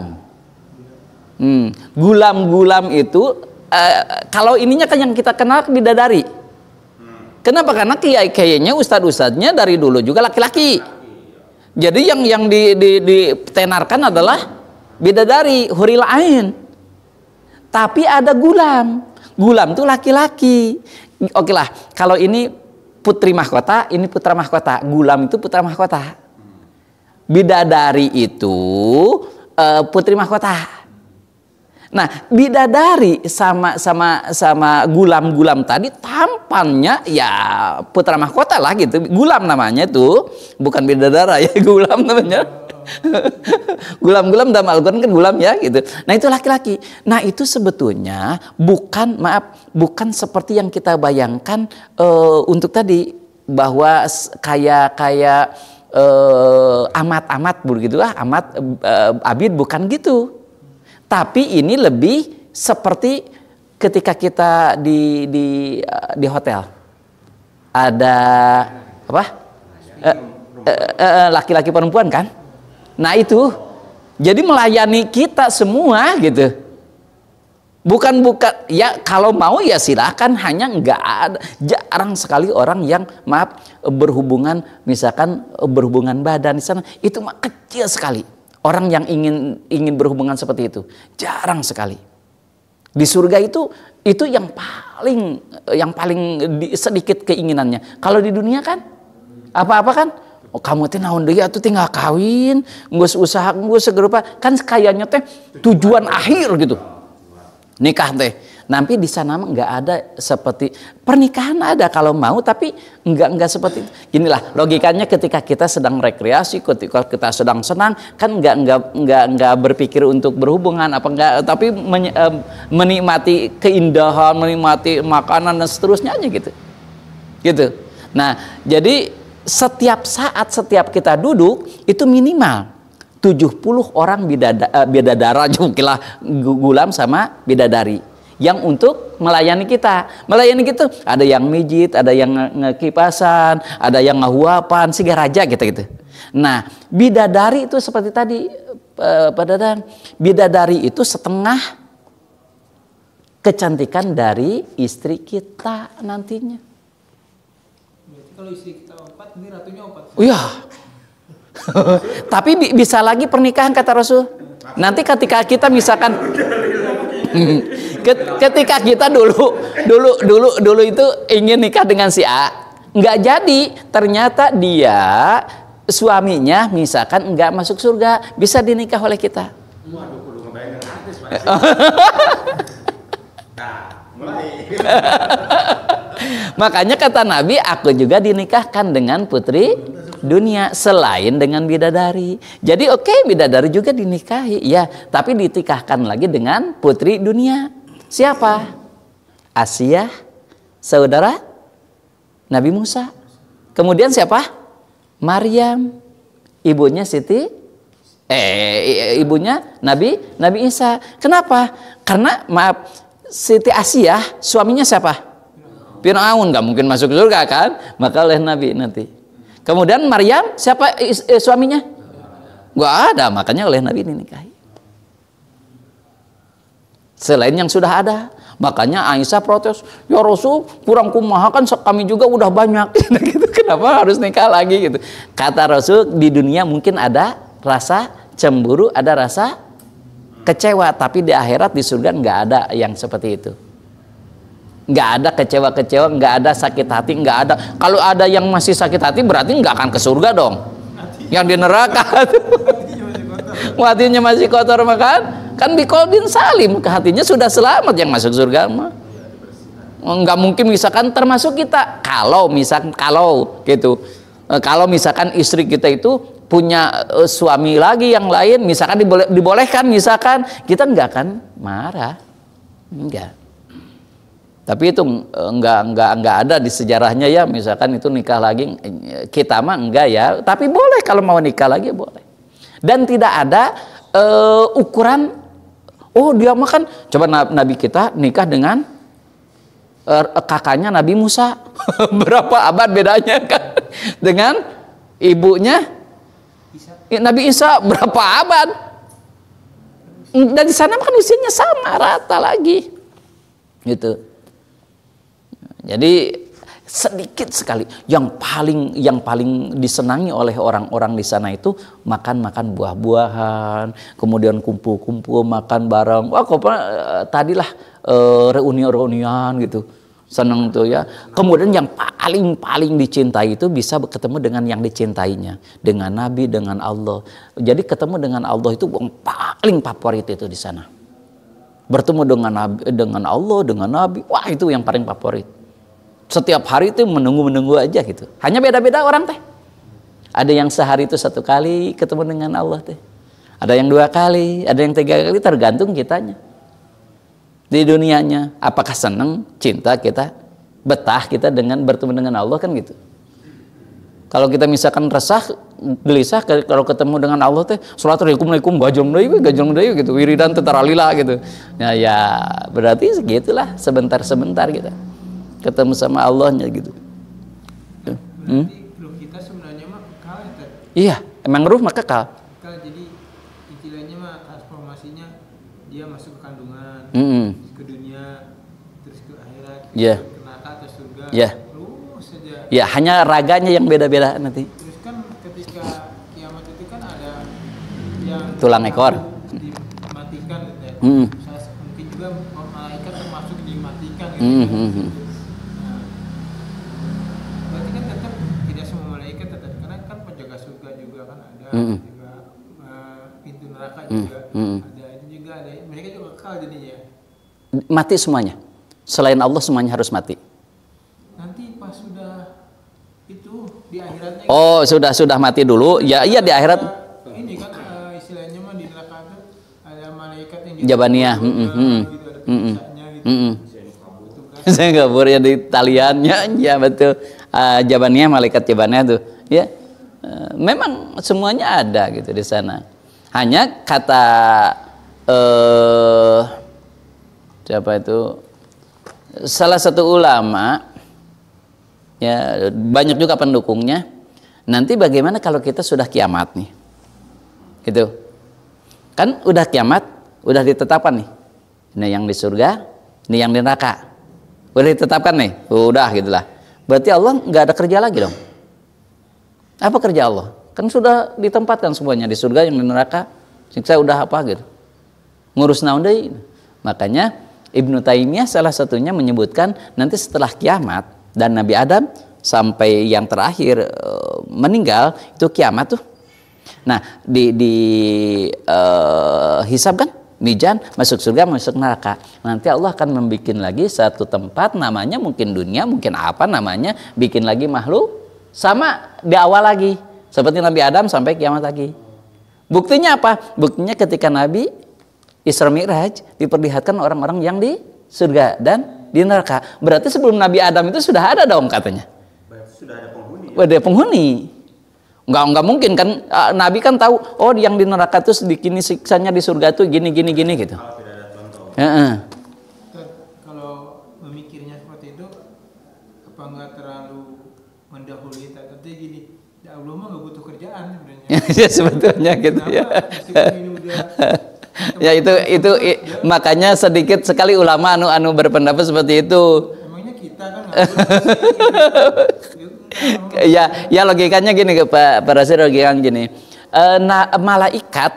hmm. Gulam-gulam itu, uh, kalau ininya kan yang kita kenal bidadari. Kenapa? Karena kiai kayaknya ustadz ustadnya dari dulu juga laki-laki. Jadi yang yang di, di, ditenarkan adalah bidadari, huri lain. Tapi ada gulam. Gulam itu laki-laki. Oke lah, kalau ini putri mahkota, ini putra mahkota. Gulam itu putra mahkota bidadari itu uh, putri mahkota. Nah, bidadari sama sama sama gulam-gulam tadi tampannya ya putra mahkota lah gitu. Gulam namanya itu bukan bidadara ya, gulam namanya. Gulam-gulam dalam Al-Qur'an kan gulam ya gitu. Nah, itu laki-laki. Nah, itu sebetulnya bukan maaf, bukan seperti yang kita bayangkan uh, untuk tadi bahwa kayak kayak eh, amat-amat begitulah amat eh, abid bukan gitu. Tapi ini lebih seperti ketika kita di di eh, di hotel ada apa eh, eh, eh, laki-laki perempuan kan? Nah itu jadi melayani kita semua gitu. Bukan buka ya kalau mau ya silakan hanya enggak ada jarang sekali orang yang maaf berhubungan misalkan berhubungan badan di sana itu mah kecil sekali orang yang ingin ingin berhubungan seperti itu jarang sekali di surga itu itu yang paling yang paling sedikit keinginannya kalau di dunia kan apa-apa kan Oh, kamu teh naon deh tuh tinggal kawin, nggak usah nggak segerupa kan kayaknya teh tujuan akhir gitu nikah teh. Nanti di sana nggak ada seperti pernikahan ada kalau mau tapi nggak nggak seperti itu. inilah logikanya ketika kita sedang rekreasi, ketika kita sedang senang kan nggak nggak nggak nggak berpikir untuk berhubungan apa enggak tapi men, menikmati keindahan, menikmati makanan dan seterusnya aja gitu. Gitu. Nah, jadi setiap saat setiap kita duduk itu minimal 70 orang bidada, uh, bidadara jukilah gulam sama bidadari yang untuk melayani kita. Melayani kita gitu, ada yang mijit, ada yang ngekipasan, ada yang ngahuapan, si garaja gitu gitu. Nah, bidadari itu seperti tadi uh, bidadari itu setengah kecantikan dari istri kita nantinya. Berarti kalau istri kita empat, ini ratunya Iya. Tapi bisa lagi pernikahan kata Rasul. Nanti ketika kita misalkan ketika kita dulu dulu dulu dulu itu ingin nikah dengan si A, nggak jadi. Ternyata dia suaminya misalkan nggak masuk surga, bisa dinikah oleh kita. Makanya kata Nabi, aku juga dinikahkan dengan putri dunia selain dengan bidadari. Jadi oke okay, bidadari juga dinikahi ya, tapi ditikahkan lagi dengan putri dunia. Siapa? Asia, saudara Nabi Musa. Kemudian siapa? Maryam, ibunya Siti eh ibunya Nabi Nabi Isa. Kenapa? Karena maaf Siti Asia suaminya siapa? Fir'aun nggak mungkin masuk surga kan? Maka oleh Nabi nanti Kemudian Maryam siapa eh, suaminya? Gak ada, makanya oleh Nabi dinikahi. Selain yang sudah ada. Makanya Aisyah protes, "Ya Rasul, kurang kumaha kan kami juga udah banyak." Nah, gitu. Kenapa harus nikah lagi gitu? Kata Rasul, di dunia mungkin ada rasa cemburu, ada rasa kecewa, tapi di akhirat di surga nggak ada yang seperti itu nggak ada kecewa-kecewa nggak ada sakit hati nggak ada kalau ada yang masih sakit hati berarti nggak akan ke surga dong yang di neraka hatinya masih kotor makan kan bin salim hatinya sudah selamat yang masuk surga mah oh, nggak mungkin misalkan termasuk kita kalau misalkan kalau gitu eh, kalau misalkan istri kita itu punya eh, suami lagi yang lain misalkan dibolehkan misalkan kita nggak akan marah enggak tapi itu enggak eh, enggak enggak ada di sejarahnya ya misalkan itu nikah lagi eh, kita mah enggak ya, tapi boleh kalau mau nikah lagi boleh. Dan tidak ada uh, ukuran oh dia mah kan coba nabi kita nikah dengan uh, kakaknya Nabi Musa. Berapa abad bedanya kan dengan ibunya Isa. Ya, nabi Isa berapa abad? Dan di sana kan usianya sama rata lagi. Gitu. Jadi sedikit sekali yang paling yang paling disenangi oleh orang-orang di sana itu makan-makan buah-buahan, kemudian kumpul-kumpul makan bareng. Wah, kok eh, tadilah uh, eh, reuni-reunian gitu. Senang tuh ya. Kemudian yang paling-paling dicintai itu bisa ketemu dengan yang dicintainya, dengan nabi, dengan Allah. Jadi ketemu dengan Allah itu yang paling favorit itu di sana. Bertemu dengan nabi, dengan Allah, dengan nabi. Wah, itu yang paling favorit setiap hari itu menunggu-menunggu aja gitu. Hanya beda-beda orang teh. Ada yang sehari itu satu kali ketemu dengan Allah teh. Ada yang dua kali, ada yang tiga kali tergantung kitanya. Di dunianya, apakah senang, cinta kita, betah kita dengan bertemu dengan Allah kan gitu. Kalau kita misalkan resah, gelisah kalau ketemu dengan Allah teh salat alaikum gajong deui gajong deui gitu wiridan tetara lila gitu. Nah ya berarti segitulah sebentar-sebentar gitu ketemu sama Allahnya gitu. Nah, hmm? ruh kita sebenarnya mah kekal ya? Iya, emang ruh mah kekal. Kekal jadi istilahnya mah transformasinya dia masuk ke kandungan, mm -hmm. ke dunia, terus ke akhirat, yeah. ke neraka atau surga. Iya. Yeah. Ruh saja. Ya, hanya raganya yang beda-beda nanti. Terus kan ketika kiamat itu kan ada yang tulang ekor dimatikan gitu ya. Mm -hmm. Mungkin juga malaikat termasuk dimatikan gitu. Mm -hmm. mm. juga uh, pintu neraka mm. juga mm. ada itu juga ada mereka juga kekal jadinya mati semuanya selain Allah semuanya harus mati nanti pas sudah itu di akhiratnya oh gitu. sudah sudah mati dulu ya iya di akhirat ini kan uh, istilahnya mah di neraka itu ada malaikat yang jabania mm nggak mm gitu, mm ya di taliannya ya betul uh, eh, jabannya malaikat jabannya tuh ya Eh, memang semuanya ada gitu di sana. Hanya kata eh siapa itu salah satu ulama ya banyak juga pendukungnya. Nanti bagaimana kalau kita sudah kiamat nih? Gitu. Kan udah kiamat, udah ditetapkan nih. Ini yang di surga, ini yang di neraka. Udah ditetapkan nih. Udah gitulah. Berarti Allah nggak ada kerja lagi dong apa kerja Allah? Kan sudah ditempatkan semuanya di surga yang di neraka. Siksa udah apa gitu. Ngurus naon deh. Makanya Ibnu Taimiyah salah satunya menyebutkan nanti setelah kiamat dan Nabi Adam sampai yang terakhir eh, meninggal itu kiamat tuh. Nah, di di uh, hisab kan Mijan masuk surga masuk neraka. Nanti Allah akan membuat lagi satu tempat namanya mungkin dunia, mungkin apa namanya, bikin lagi makhluk sama di awal lagi. Seperti Nabi Adam sampai kiamat lagi. Buktinya apa? Buktinya ketika Nabi Isra Mi'raj diperlihatkan orang-orang yang di surga dan di neraka. Berarti sebelum Nabi Adam itu sudah ada dong katanya. Sudah ada penghuni. Ya? penghuni. Enggak, enggak mungkin kan eh, Nabi kan tahu oh yang di neraka itu sedikit siksanya di surga itu gini gini gini gitu. tidak ada contoh. Ya ya sebetulnya gitu ya. ya itu itu i, makanya sedikit sekali ulama anu anu berpendapat seperti itu. Kan gitu. ya ya logikanya gini Pak Pak Rasir logikanya gini. E, nah, malaikat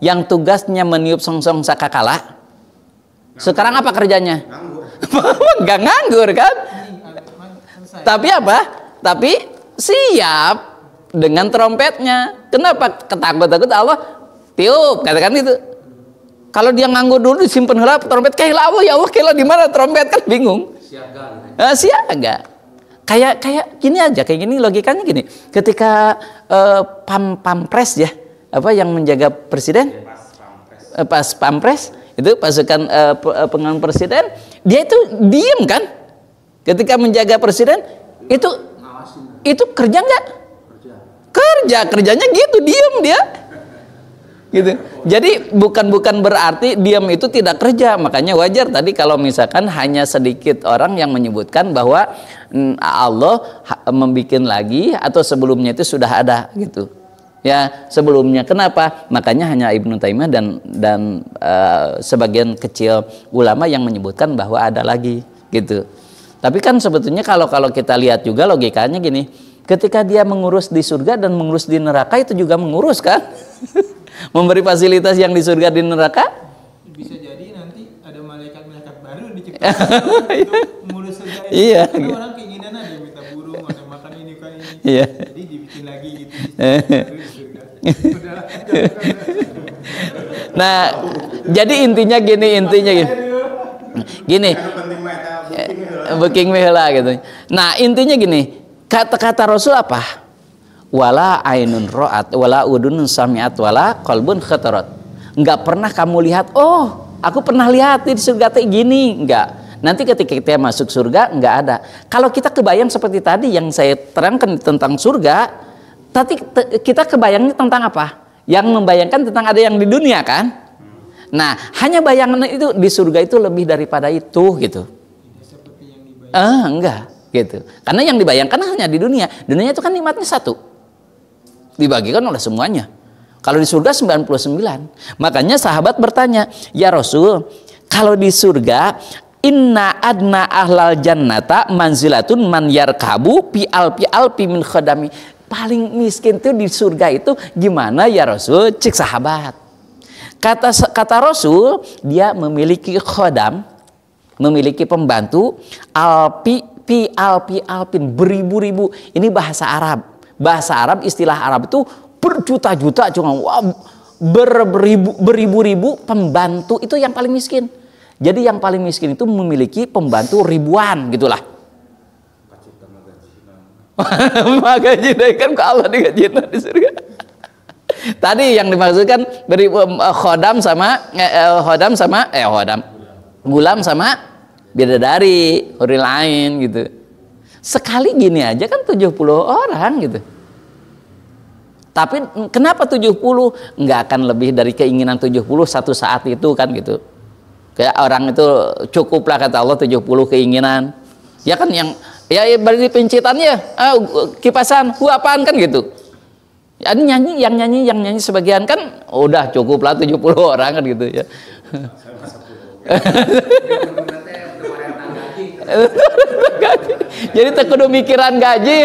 yang tugasnya meniup songsong sakakala sekarang apa kerjanya? Nganggur. Gak nganggur kan? Tapi apa? Tapi siap dengan trompetnya. Kenapa ketakut-takut Allah tiup katakan itu. Kalau dia nganggur dulu disimpan heula trompet kayak Allah ya Allah kayak di mana trompet kan bingung. Siaga. Nah, siaga. Kayak kayak gini aja kayak gini logikanya gini. Ketika uh, pam pampres ya apa yang menjaga presiden? Ya, pas pampres. Uh, pas pampres itu pasukan uh, pengawal presiden dia itu diem kan? Ketika menjaga presiden itu itu kerja nggak? kerja kerjanya gitu diem dia gitu jadi bukan bukan berarti diam itu tidak kerja makanya wajar tadi kalau misalkan hanya sedikit orang yang menyebutkan bahwa Allah membuat lagi atau sebelumnya itu sudah ada gitu ya sebelumnya kenapa makanya hanya Ibnu Taimah dan dan uh, sebagian kecil ulama yang menyebutkan bahwa ada lagi gitu tapi kan sebetulnya kalau kalau kita lihat juga logikanya gini Ketika dia mengurus di surga dan mengurus di neraka itu juga mengurus kan? Memberi fasilitas yang di surga di neraka? Bisa jadi nanti ada malaikat-malaikat baru diciptakan untuk iya. mengurus surga. Iya. orang keinginan ada minta burung, ada makan ini kan ini. Iya. Jadi dibikin lagi gitu. Eh. nah, jadi intinya gini, intinya gini. Gini. Eh, booking mehela gitu. Nah, intinya gini, Kata-kata Rasul apa? Wala ainun ro'at, wala udunun samiat, wala kolbun khatarat. Enggak pernah kamu lihat, oh aku pernah lihat di surga kayak gini. Enggak. Nanti ketika kita masuk surga, enggak ada. Kalau kita kebayang seperti tadi yang saya terangkan tentang surga, tapi kita kebayangnya tentang apa? Yang membayangkan tentang ada yang di dunia kan? Nah, hanya bayangan itu di surga itu lebih daripada itu gitu. Eh, enggak gitu karena yang dibayangkan hanya di dunia Dunia itu kan nikmatnya satu dibagikan oleh semuanya kalau di surga 99 makanya sahabat bertanya ya Rasul kalau di surga Inna adna ahlal jannata manzilatun man yarkabu pial pial min khadami. Paling miskin tuh di surga itu gimana ya Rasul? Cik sahabat. Kata kata Rasul, dia memiliki khodam, memiliki pembantu alpi pial pialpin beribu-ribu ini bahasa Arab bahasa Arab istilah Arab itu berjuta-juta cuma wow, beribu, beribu-ribu pembantu itu yang paling miskin jadi yang paling miskin itu memiliki pembantu ribuan gitulah maka kan ke Allah di surga tadi yang dimaksudkan beribu eh, khodam sama eh, eh, khodam sama eh khodam gulam sama beda dari huri lain gitu. Sekali gini aja kan 70 orang gitu. Tapi kenapa 70? Nggak akan lebih dari keinginan 70 satu saat itu kan gitu. Kayak orang itu cukuplah kata Allah 70 keinginan. Ya kan yang ya, ya berarti pencitannya ah, uh, kipasan gua apaan kan gitu. Ya, ini nyanyi yang nyanyi yang nyanyi sebagian kan udah cukuplah 70 orang kan gitu ya. gaji. jadi tekudu mikiran gaji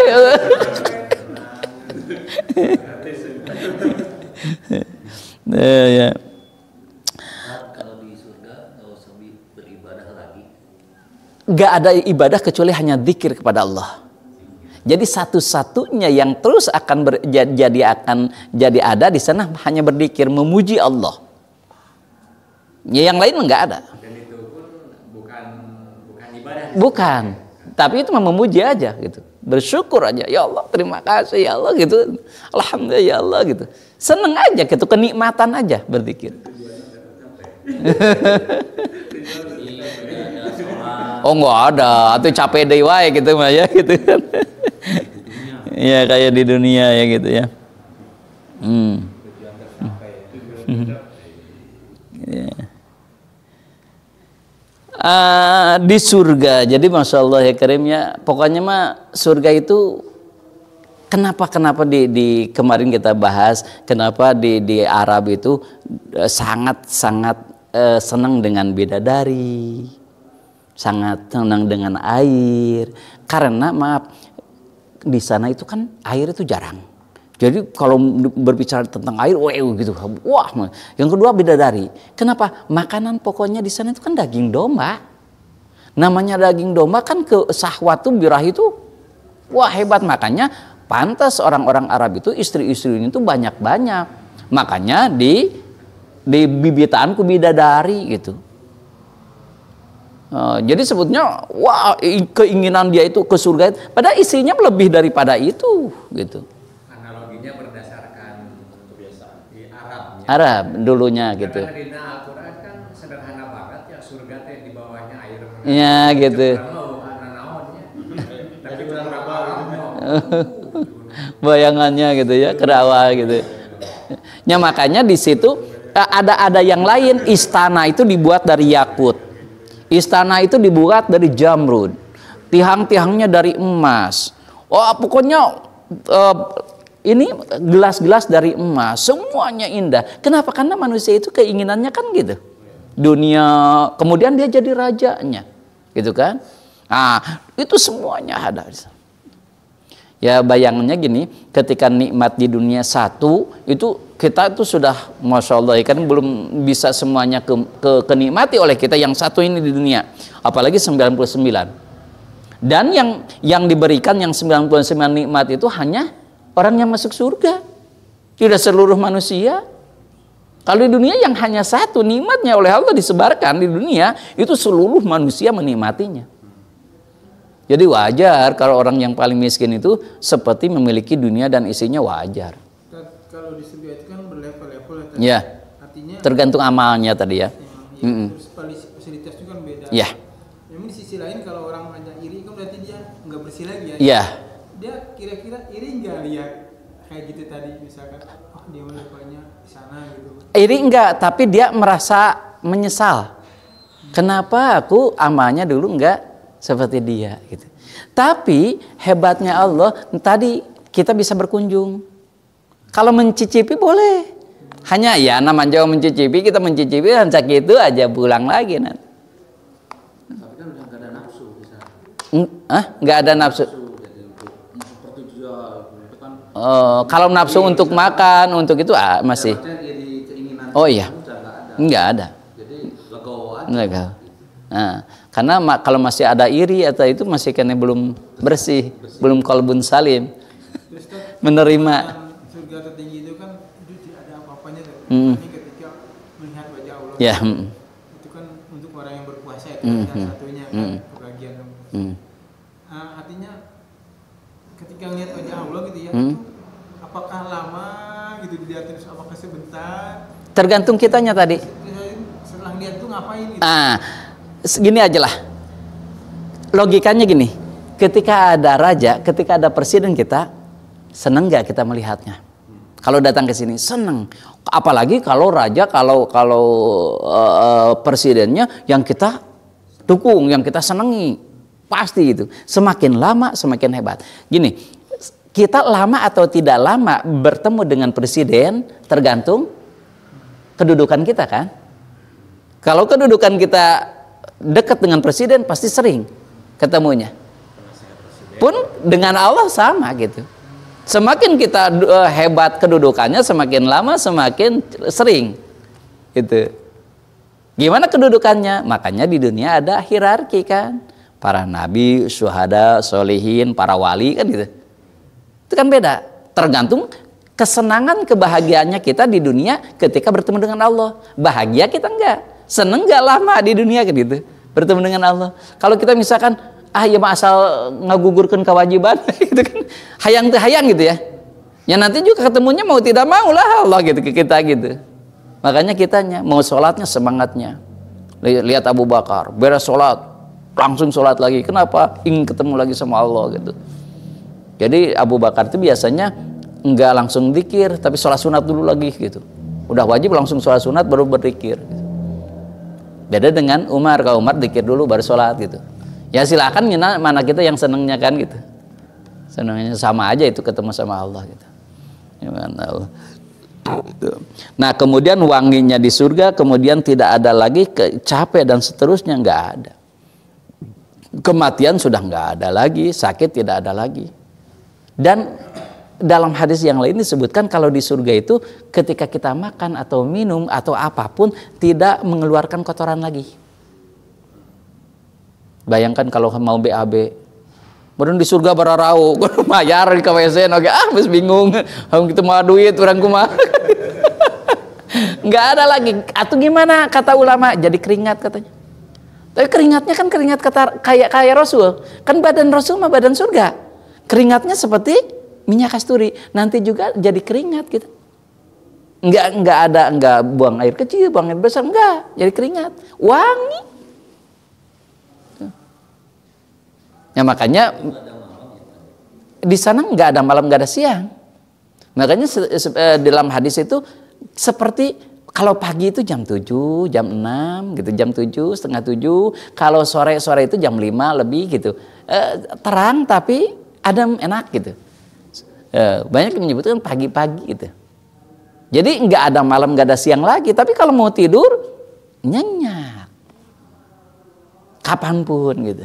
ya, ya. Gak ada ibadah kecuali hanya zikir kepada Allah. Jadi satu-satunya yang terus akan ber, jadi akan jadi ada di sana hanya berzikir memuji Allah. Ya, yang lain enggak ada. Bukan. Tapi itu memuji aja gitu. Bersyukur aja. Ya Allah, terima kasih ya Allah gitu. Alhamdulillah ya Allah gitu. Seneng aja gitu, kenikmatan aja berpikir. oh enggak ada, itu capek deh gitu, ya gitu mah ya gitu kan. Iya kayak di dunia ya gitu ya. Hmm. Hmm. Yeah. Eh, di surga. Jadi masya Allah ya ya. Pokoknya mah surga itu kenapa kenapa di, di kemarin kita bahas kenapa di di Arab itu eh, sangat sangat uh, senang dengan bidadari, sangat senang dengan air. Karena maaf di sana itu kan air itu jarang jadi kalau berbicara tentang air, wow gitu, wah. Yang kedua bidadari. Kenapa? Makanan pokoknya di sana itu kan daging domba. Namanya daging domba kan ke sahwat tuh, birah itu, wah hebat makanya. Pantas orang-orang Arab itu istri istri ini tuh banyak-banyak. Makanya di di bibitanku bidadari gitu. Uh, jadi sebutnya, wah keinginan dia itu ke surga, padahal isinya lebih daripada itu gitu. Arab dulunya Karena gitu. kan sederhana banget ya surga di bawahnya air. Iya, gitu. Ya. Bayangannya gitu ya, kerawa gitu. Ya makanya di situ eh, ada ada yang lain istana itu dibuat dari yakut. Istana itu dibuat dari jamrud. Tiang-tiangnya dari emas. Oh pokoknya uh, ini gelas-gelas dari emas, semuanya indah. Kenapa? Karena manusia itu keinginannya kan gitu. Dunia, kemudian dia jadi rajanya. Gitu kan? Nah, itu semuanya ada. Ya bayangannya gini, ketika nikmat di dunia satu, itu kita itu sudah masya Allah kan belum bisa semuanya ke, ke, kenikmati oleh kita yang satu ini di dunia, apalagi 99. Dan yang yang diberikan yang 99 nikmat itu hanya orang yang masuk surga. Tidak seluruh manusia. Kalau di dunia yang hanya satu nikmatnya oleh Allah disebarkan di dunia, itu seluruh manusia menikmatinya. Jadi wajar kalau orang yang paling miskin itu seperti memiliki dunia dan isinya wajar. Kalau disebutkan itu kan berlevel-level ya, ya. Artinya tergantung amalnya tadi ya. mm -mm. Terus fasilitas juga kan beda. Ya. Memang di sisi lain kalau orang hanya iri kan berarti dia nggak bersih lagi ya. Iya iri nggak lihat kayak gitu tadi misalkan oh dia melakukannya di sana gitu iri enggak tapi dia merasa menyesal kenapa aku amalnya dulu enggak seperti dia gitu tapi hebatnya Allah tadi kita bisa berkunjung kalau mencicipi boleh hanya ya namanya jauh mencicipi kita mencicipi dan sakit itu aja pulang lagi nanti tapi kan udah nggak ada nafsu bisa ah nggak ada nafsu Eh, kalau nafsu Jadi, iya, untuk iya. makan untuk itu ah, masih oh iya Enggak ada nah, karena ma kalau masih ada iri atau itu masih karena belum bersih, bersih. belum kalbun salim menerima kan ya. itu kan untuk orang yang berpuasa itu mm. satunya kan, kebahagiaan mm. artinya yang lihat wajah hmm. Allah gitu ya hmm? Gitu. apakah lama gitu dilihatin apakah sebentar tergantung kitanya tadi setelah lihat tuh ngapain gitu ah gini aja lah logikanya gini ketika ada raja ketika ada presiden kita seneng nggak kita melihatnya kalau datang ke sini seneng apalagi kalau raja kalau kalau uh, presidennya yang kita dukung yang kita senangi. Pasti itu. Semakin lama semakin hebat. Gini, kita lama atau tidak lama bertemu dengan presiden tergantung kedudukan kita kan. Kalau kedudukan kita dekat dengan presiden pasti sering ketemunya. Pun dengan Allah sama gitu. Semakin kita eh, hebat kedudukannya semakin lama semakin sering. Gitu. Gimana kedudukannya? Makanya di dunia ada hierarki kan para nabi, syuhada, solihin, para wali kan gitu. Itu kan beda. Tergantung kesenangan kebahagiaannya kita di dunia ketika bertemu dengan Allah. Bahagia kita enggak. Seneng enggak lama di dunia kan gitu. Bertemu dengan Allah. Kalau kita misalkan ah ya mah asal ngagugurkan kewajiban gitu kan hayang teh hayang gitu ya ya nanti juga ketemunya mau tidak mau lah Allah gitu ke kita gitu makanya kitanya mau sholatnya semangatnya lihat Abu Bakar beres sholat langsung sholat lagi. Kenapa? Ingin ketemu lagi sama Allah gitu. Jadi Abu Bakar itu biasanya nggak langsung dikir, tapi sholat sunat dulu lagi gitu. Udah wajib langsung sholat sunat baru berdikir. Gitu. Beda dengan Umar, kalau Umar dikir dulu baru sholat gitu. Ya silakan mana kita yang senengnya kan gitu. senengnya sama aja itu ketemu sama Allah gitu. Ya, kan, Allah. Gitu. Nah kemudian wanginya di surga, kemudian tidak ada lagi ke, capek dan seterusnya nggak ada kematian sudah nggak ada lagi, sakit tidak ada lagi. Dan dalam hadis yang lain disebutkan kalau di surga itu ketika kita makan atau minum atau apapun tidak mengeluarkan kotoran lagi. Bayangkan kalau mau BAB, Baru di surga bararau, bayar di KWC, oke, ah, bis bingung, hong kita mau duit, orang kuma. Nggak ada lagi, atau gimana kata ulama, jadi keringat katanya. Tapi keringatnya kan keringat kayak kayak Rasul. Kan badan Rasul mah badan surga. Keringatnya seperti minyak kasturi. Nanti juga jadi keringat gitu. Enggak enggak ada enggak buang air kecil, buang air besar enggak, jadi keringat. Wangi. Ya makanya di sana enggak ada malam, enggak ada siang. Makanya eh, dalam hadis itu seperti kalau pagi itu jam 7, jam 6 gitu, jam 7, setengah 7. Kalau sore-sore itu jam 5 lebih gitu. E, terang tapi ada enak gitu. E, banyak yang menyebutkan pagi-pagi gitu. Jadi nggak ada malam, nggak ada siang lagi. Tapi kalau mau tidur, nyenyak. Kapanpun gitu.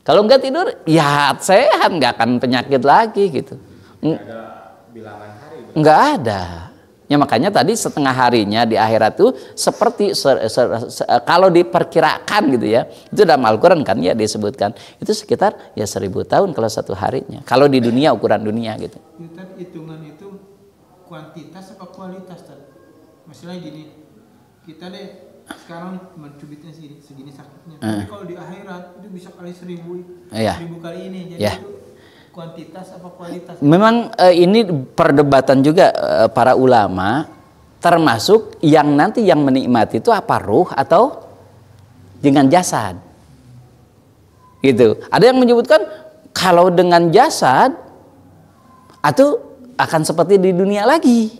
Kalau nggak tidur, ya sehat, nggak akan penyakit lagi gitu. Nggak ada bilangan hari. Nggak ada Ya makanya tadi setengah harinya di akhirat itu seperti se, se, se, kalau diperkirakan gitu ya. Itu dalam Al-Qur'an kan ya disebutkan. Itu sekitar ya seribu tahun kalau satu harinya. Kalau di dunia ukuran dunia gitu. Ya, itu hitungan itu kuantitas apa kualitas, Masalahnya Masalah gini. Kita deh sekarang mencubitnya segini, segini sakitnya. Uh. Tapi kalau di akhirat itu bisa kali seribu, yeah. seribu kali ini. Jadi yeah. itu Kuantitas apa kualitas? Memang eh, ini perdebatan juga eh, para ulama termasuk yang nanti yang menikmati itu apa ruh atau dengan jasad. Gitu. Ada yang menyebutkan kalau dengan jasad atau akan seperti di dunia lagi.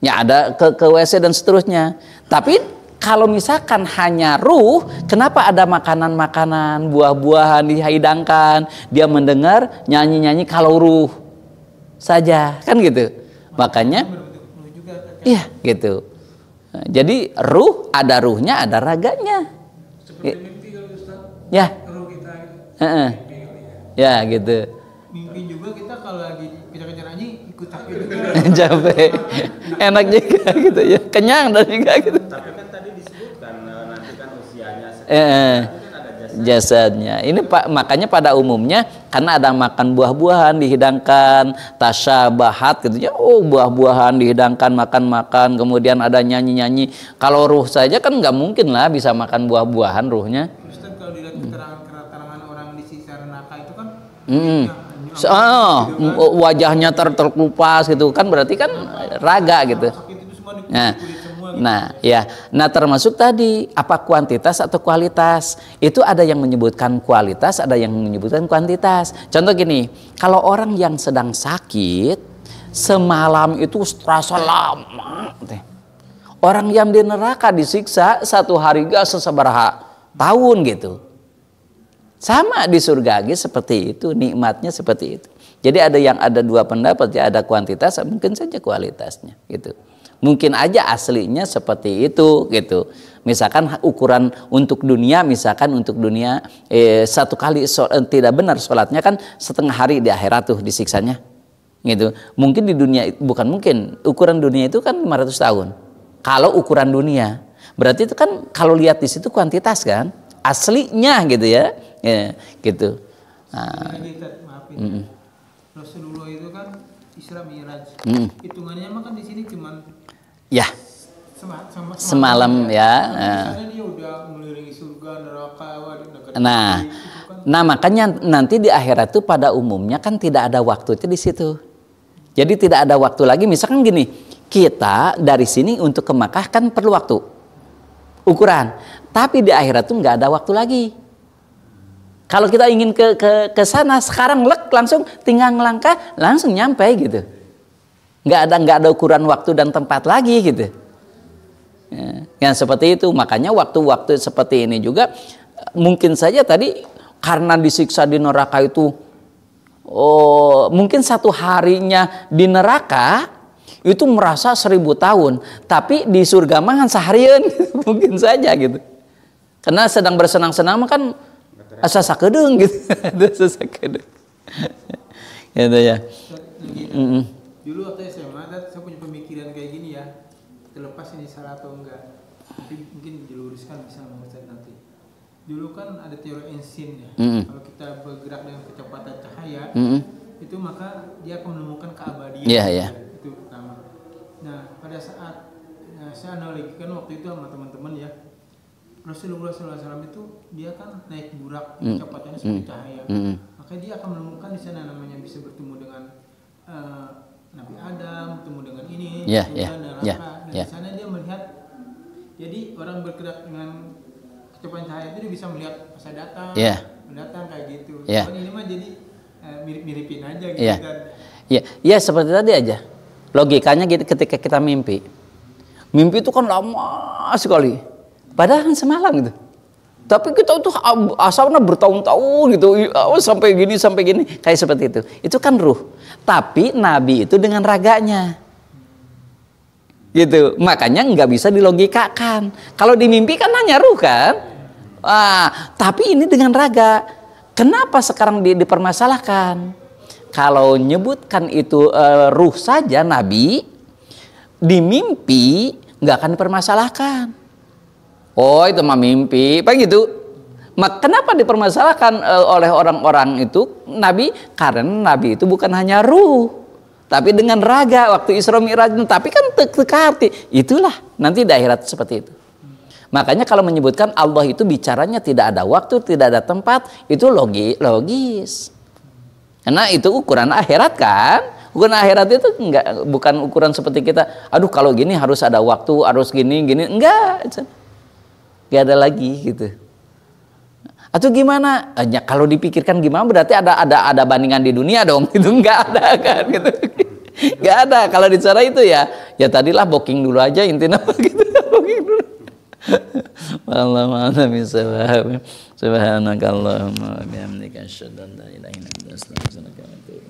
Ya ada ke, ke WC dan seterusnya. Tapi kalau misalkan hanya ruh, kenapa ada makanan-makanan, buah-buahan dihidangkan, dia mendengar nyanyi-nyanyi kalau ruh saja, kan gitu. Makanya, iya gitu. Jadi ruh ada ruhnya, ada raganya. Seperti ya. mimpi kalau Ustaz. Ya. Ruh kita. Uh -uh. Ya gitu. Mimpi juga kita kalau lagi kejar-kejar anjing ikut capek capek. Enak juga gitu ya. Kenyang dan juga gitu. Tapi kan tadi Eh, eh, jasadnya. Ini pak makanya pada umumnya karena ada makan buah-buahan dihidangkan tasyabahat gitu ya. Oh buah-buahan dihidangkan makan-makan kemudian ada nyanyi-nyanyi. Kalau ruh saja kan nggak mungkin lah bisa makan buah-buahan ruhnya. Hmm. Oh, wajahnya ter gitu kan berarti kan raga gitu. Nah, Nah, nah, ya. Nah, termasuk tadi apa kuantitas atau kualitas? Itu ada yang menyebutkan kualitas, ada yang menyebutkan kuantitas. Contoh gini, kalau orang yang sedang sakit semalam itu terasa lama. Orang yang di neraka disiksa satu hari gak sesabarha tahun gitu. Sama di surga lagi seperti itu, nikmatnya seperti itu. Jadi ada yang ada dua pendapat, ya ada kuantitas, mungkin saja kualitasnya gitu. Mungkin aja aslinya seperti itu gitu. Misalkan ukuran untuk dunia, misalkan untuk dunia eh, satu kali so, eh, tidak benar sholatnya kan setengah hari di akhirat tuh disiksanya. Gitu. Mungkin di dunia bukan mungkin ukuran dunia itu kan 500 tahun. Kalau ukuran dunia berarti itu kan kalau lihat di situ kuantitas kan aslinya gitu ya, ya gitu. Nah, maafin. Mm -mm. Rasulullah itu kan Isra iya, Mi'raj. Hmm. Hitungannya mah kan di sini cuman Ya. Sema, sama, semalam, semalam ya. ya. Nah, dia udah mengelilingi surga, neraka, nah, kan. nah makanya nanti di akhirat tuh pada umumnya kan tidak ada waktunya di situ. Jadi tidak ada waktu lagi. Misalkan gini, kita dari sini untuk ke Makkah kan perlu waktu, ukuran. Tapi di akhirat tuh nggak ada waktu lagi. Kalau kita ingin ke ke, ke sana sekarang lek langsung tinggal langkah langsung nyampe gitu. Nggak ada nggak ada ukuran waktu dan tempat lagi gitu. Ya, yang seperti itu makanya waktu-waktu seperti ini juga mungkin saja tadi karena disiksa di neraka itu oh mungkin satu harinya di neraka itu merasa seribu tahun tapi di surga mangan seharian mungkin saja gitu karena sedang bersenang-senang kan asa sakedeung gitu asa sakedeung gitu ya mm -mm. dulu waktu SMA saya punya pemikiran kayak gini ya terlepas ini salah atau enggak tapi mungkin diluruskan bisa mengucapkan nanti dulu kan ada teori Einstein ya mm -hmm. kalau kita bergerak dengan kecepatan cahaya mm -hmm. itu maka dia akan menemukan keabadian yeah, yeah. itu pertama nah pada saat nah, saya analogikan waktu itu sama teman-teman ya Rasulullah SAW itu dia kan naik burak mm. kecepatannya seperti mm. cahaya. Mm. Makanya dia akan menemukan di sana namanya bisa bertemu dengan uh, Nabi Adam, bertemu dengan ini, yeah, ya, yeah, ya, ya, dan yeah, Dan yeah. di sana dia melihat, jadi orang bergerak dengan kecepatan cahaya itu dia bisa melihat masa datang, yeah. mendatang kayak gitu. Yeah. Cuman ini mah jadi uh, mirip-miripin aja gitu yeah. kan. Ya, yeah. ya seperti tadi aja. Logikanya gitu ketika kita mimpi. Mimpi itu kan lama sekali Padahal kan semalam gitu. Tapi kita tuh asalnya bertahun-tahun gitu, oh, sampai gini sampai gini, kayak seperti itu. Itu kan ruh. Tapi nabi itu dengan raganya. Gitu. Makanya nggak bisa dilogikakan. Kalau dimimpi kan hanya ruh kan? Ah, tapi ini dengan raga. Kenapa sekarang di, dipermasalahkan? Kalau nyebutkan itu uh, ruh saja nabi dimimpi nggak akan dipermasalahkan. Oh itu mah mimpi, apa gitu. Mak, kenapa dipermasalahkan e, oleh orang-orang itu Nabi? Karena Nabi itu bukan hanya ruh, tapi dengan raga waktu Isra Mi'raj tapi kan tekarti. Itulah nanti di akhirat seperti itu. Makanya kalau menyebutkan Allah itu bicaranya tidak ada waktu, tidak ada tempat, itu logi logis. Karena itu ukuran akhirat kan? Ukuran akhirat itu enggak bukan ukuran seperti kita, aduh kalau gini harus ada waktu, harus gini, gini, enggak gak ada lagi gitu atau gimana ya, kalau dipikirkan gimana berarti ada ada ada bandingan di dunia dong itu nggak ada kan gitu nggak ada kalau bicara itu ya ya tadilah booking dulu aja intinya gitu booking dulu Allah mana bisa subhanakallahumma wa bihamdika asyhadu an la ilaha illa anta astaghfiruka wa atubu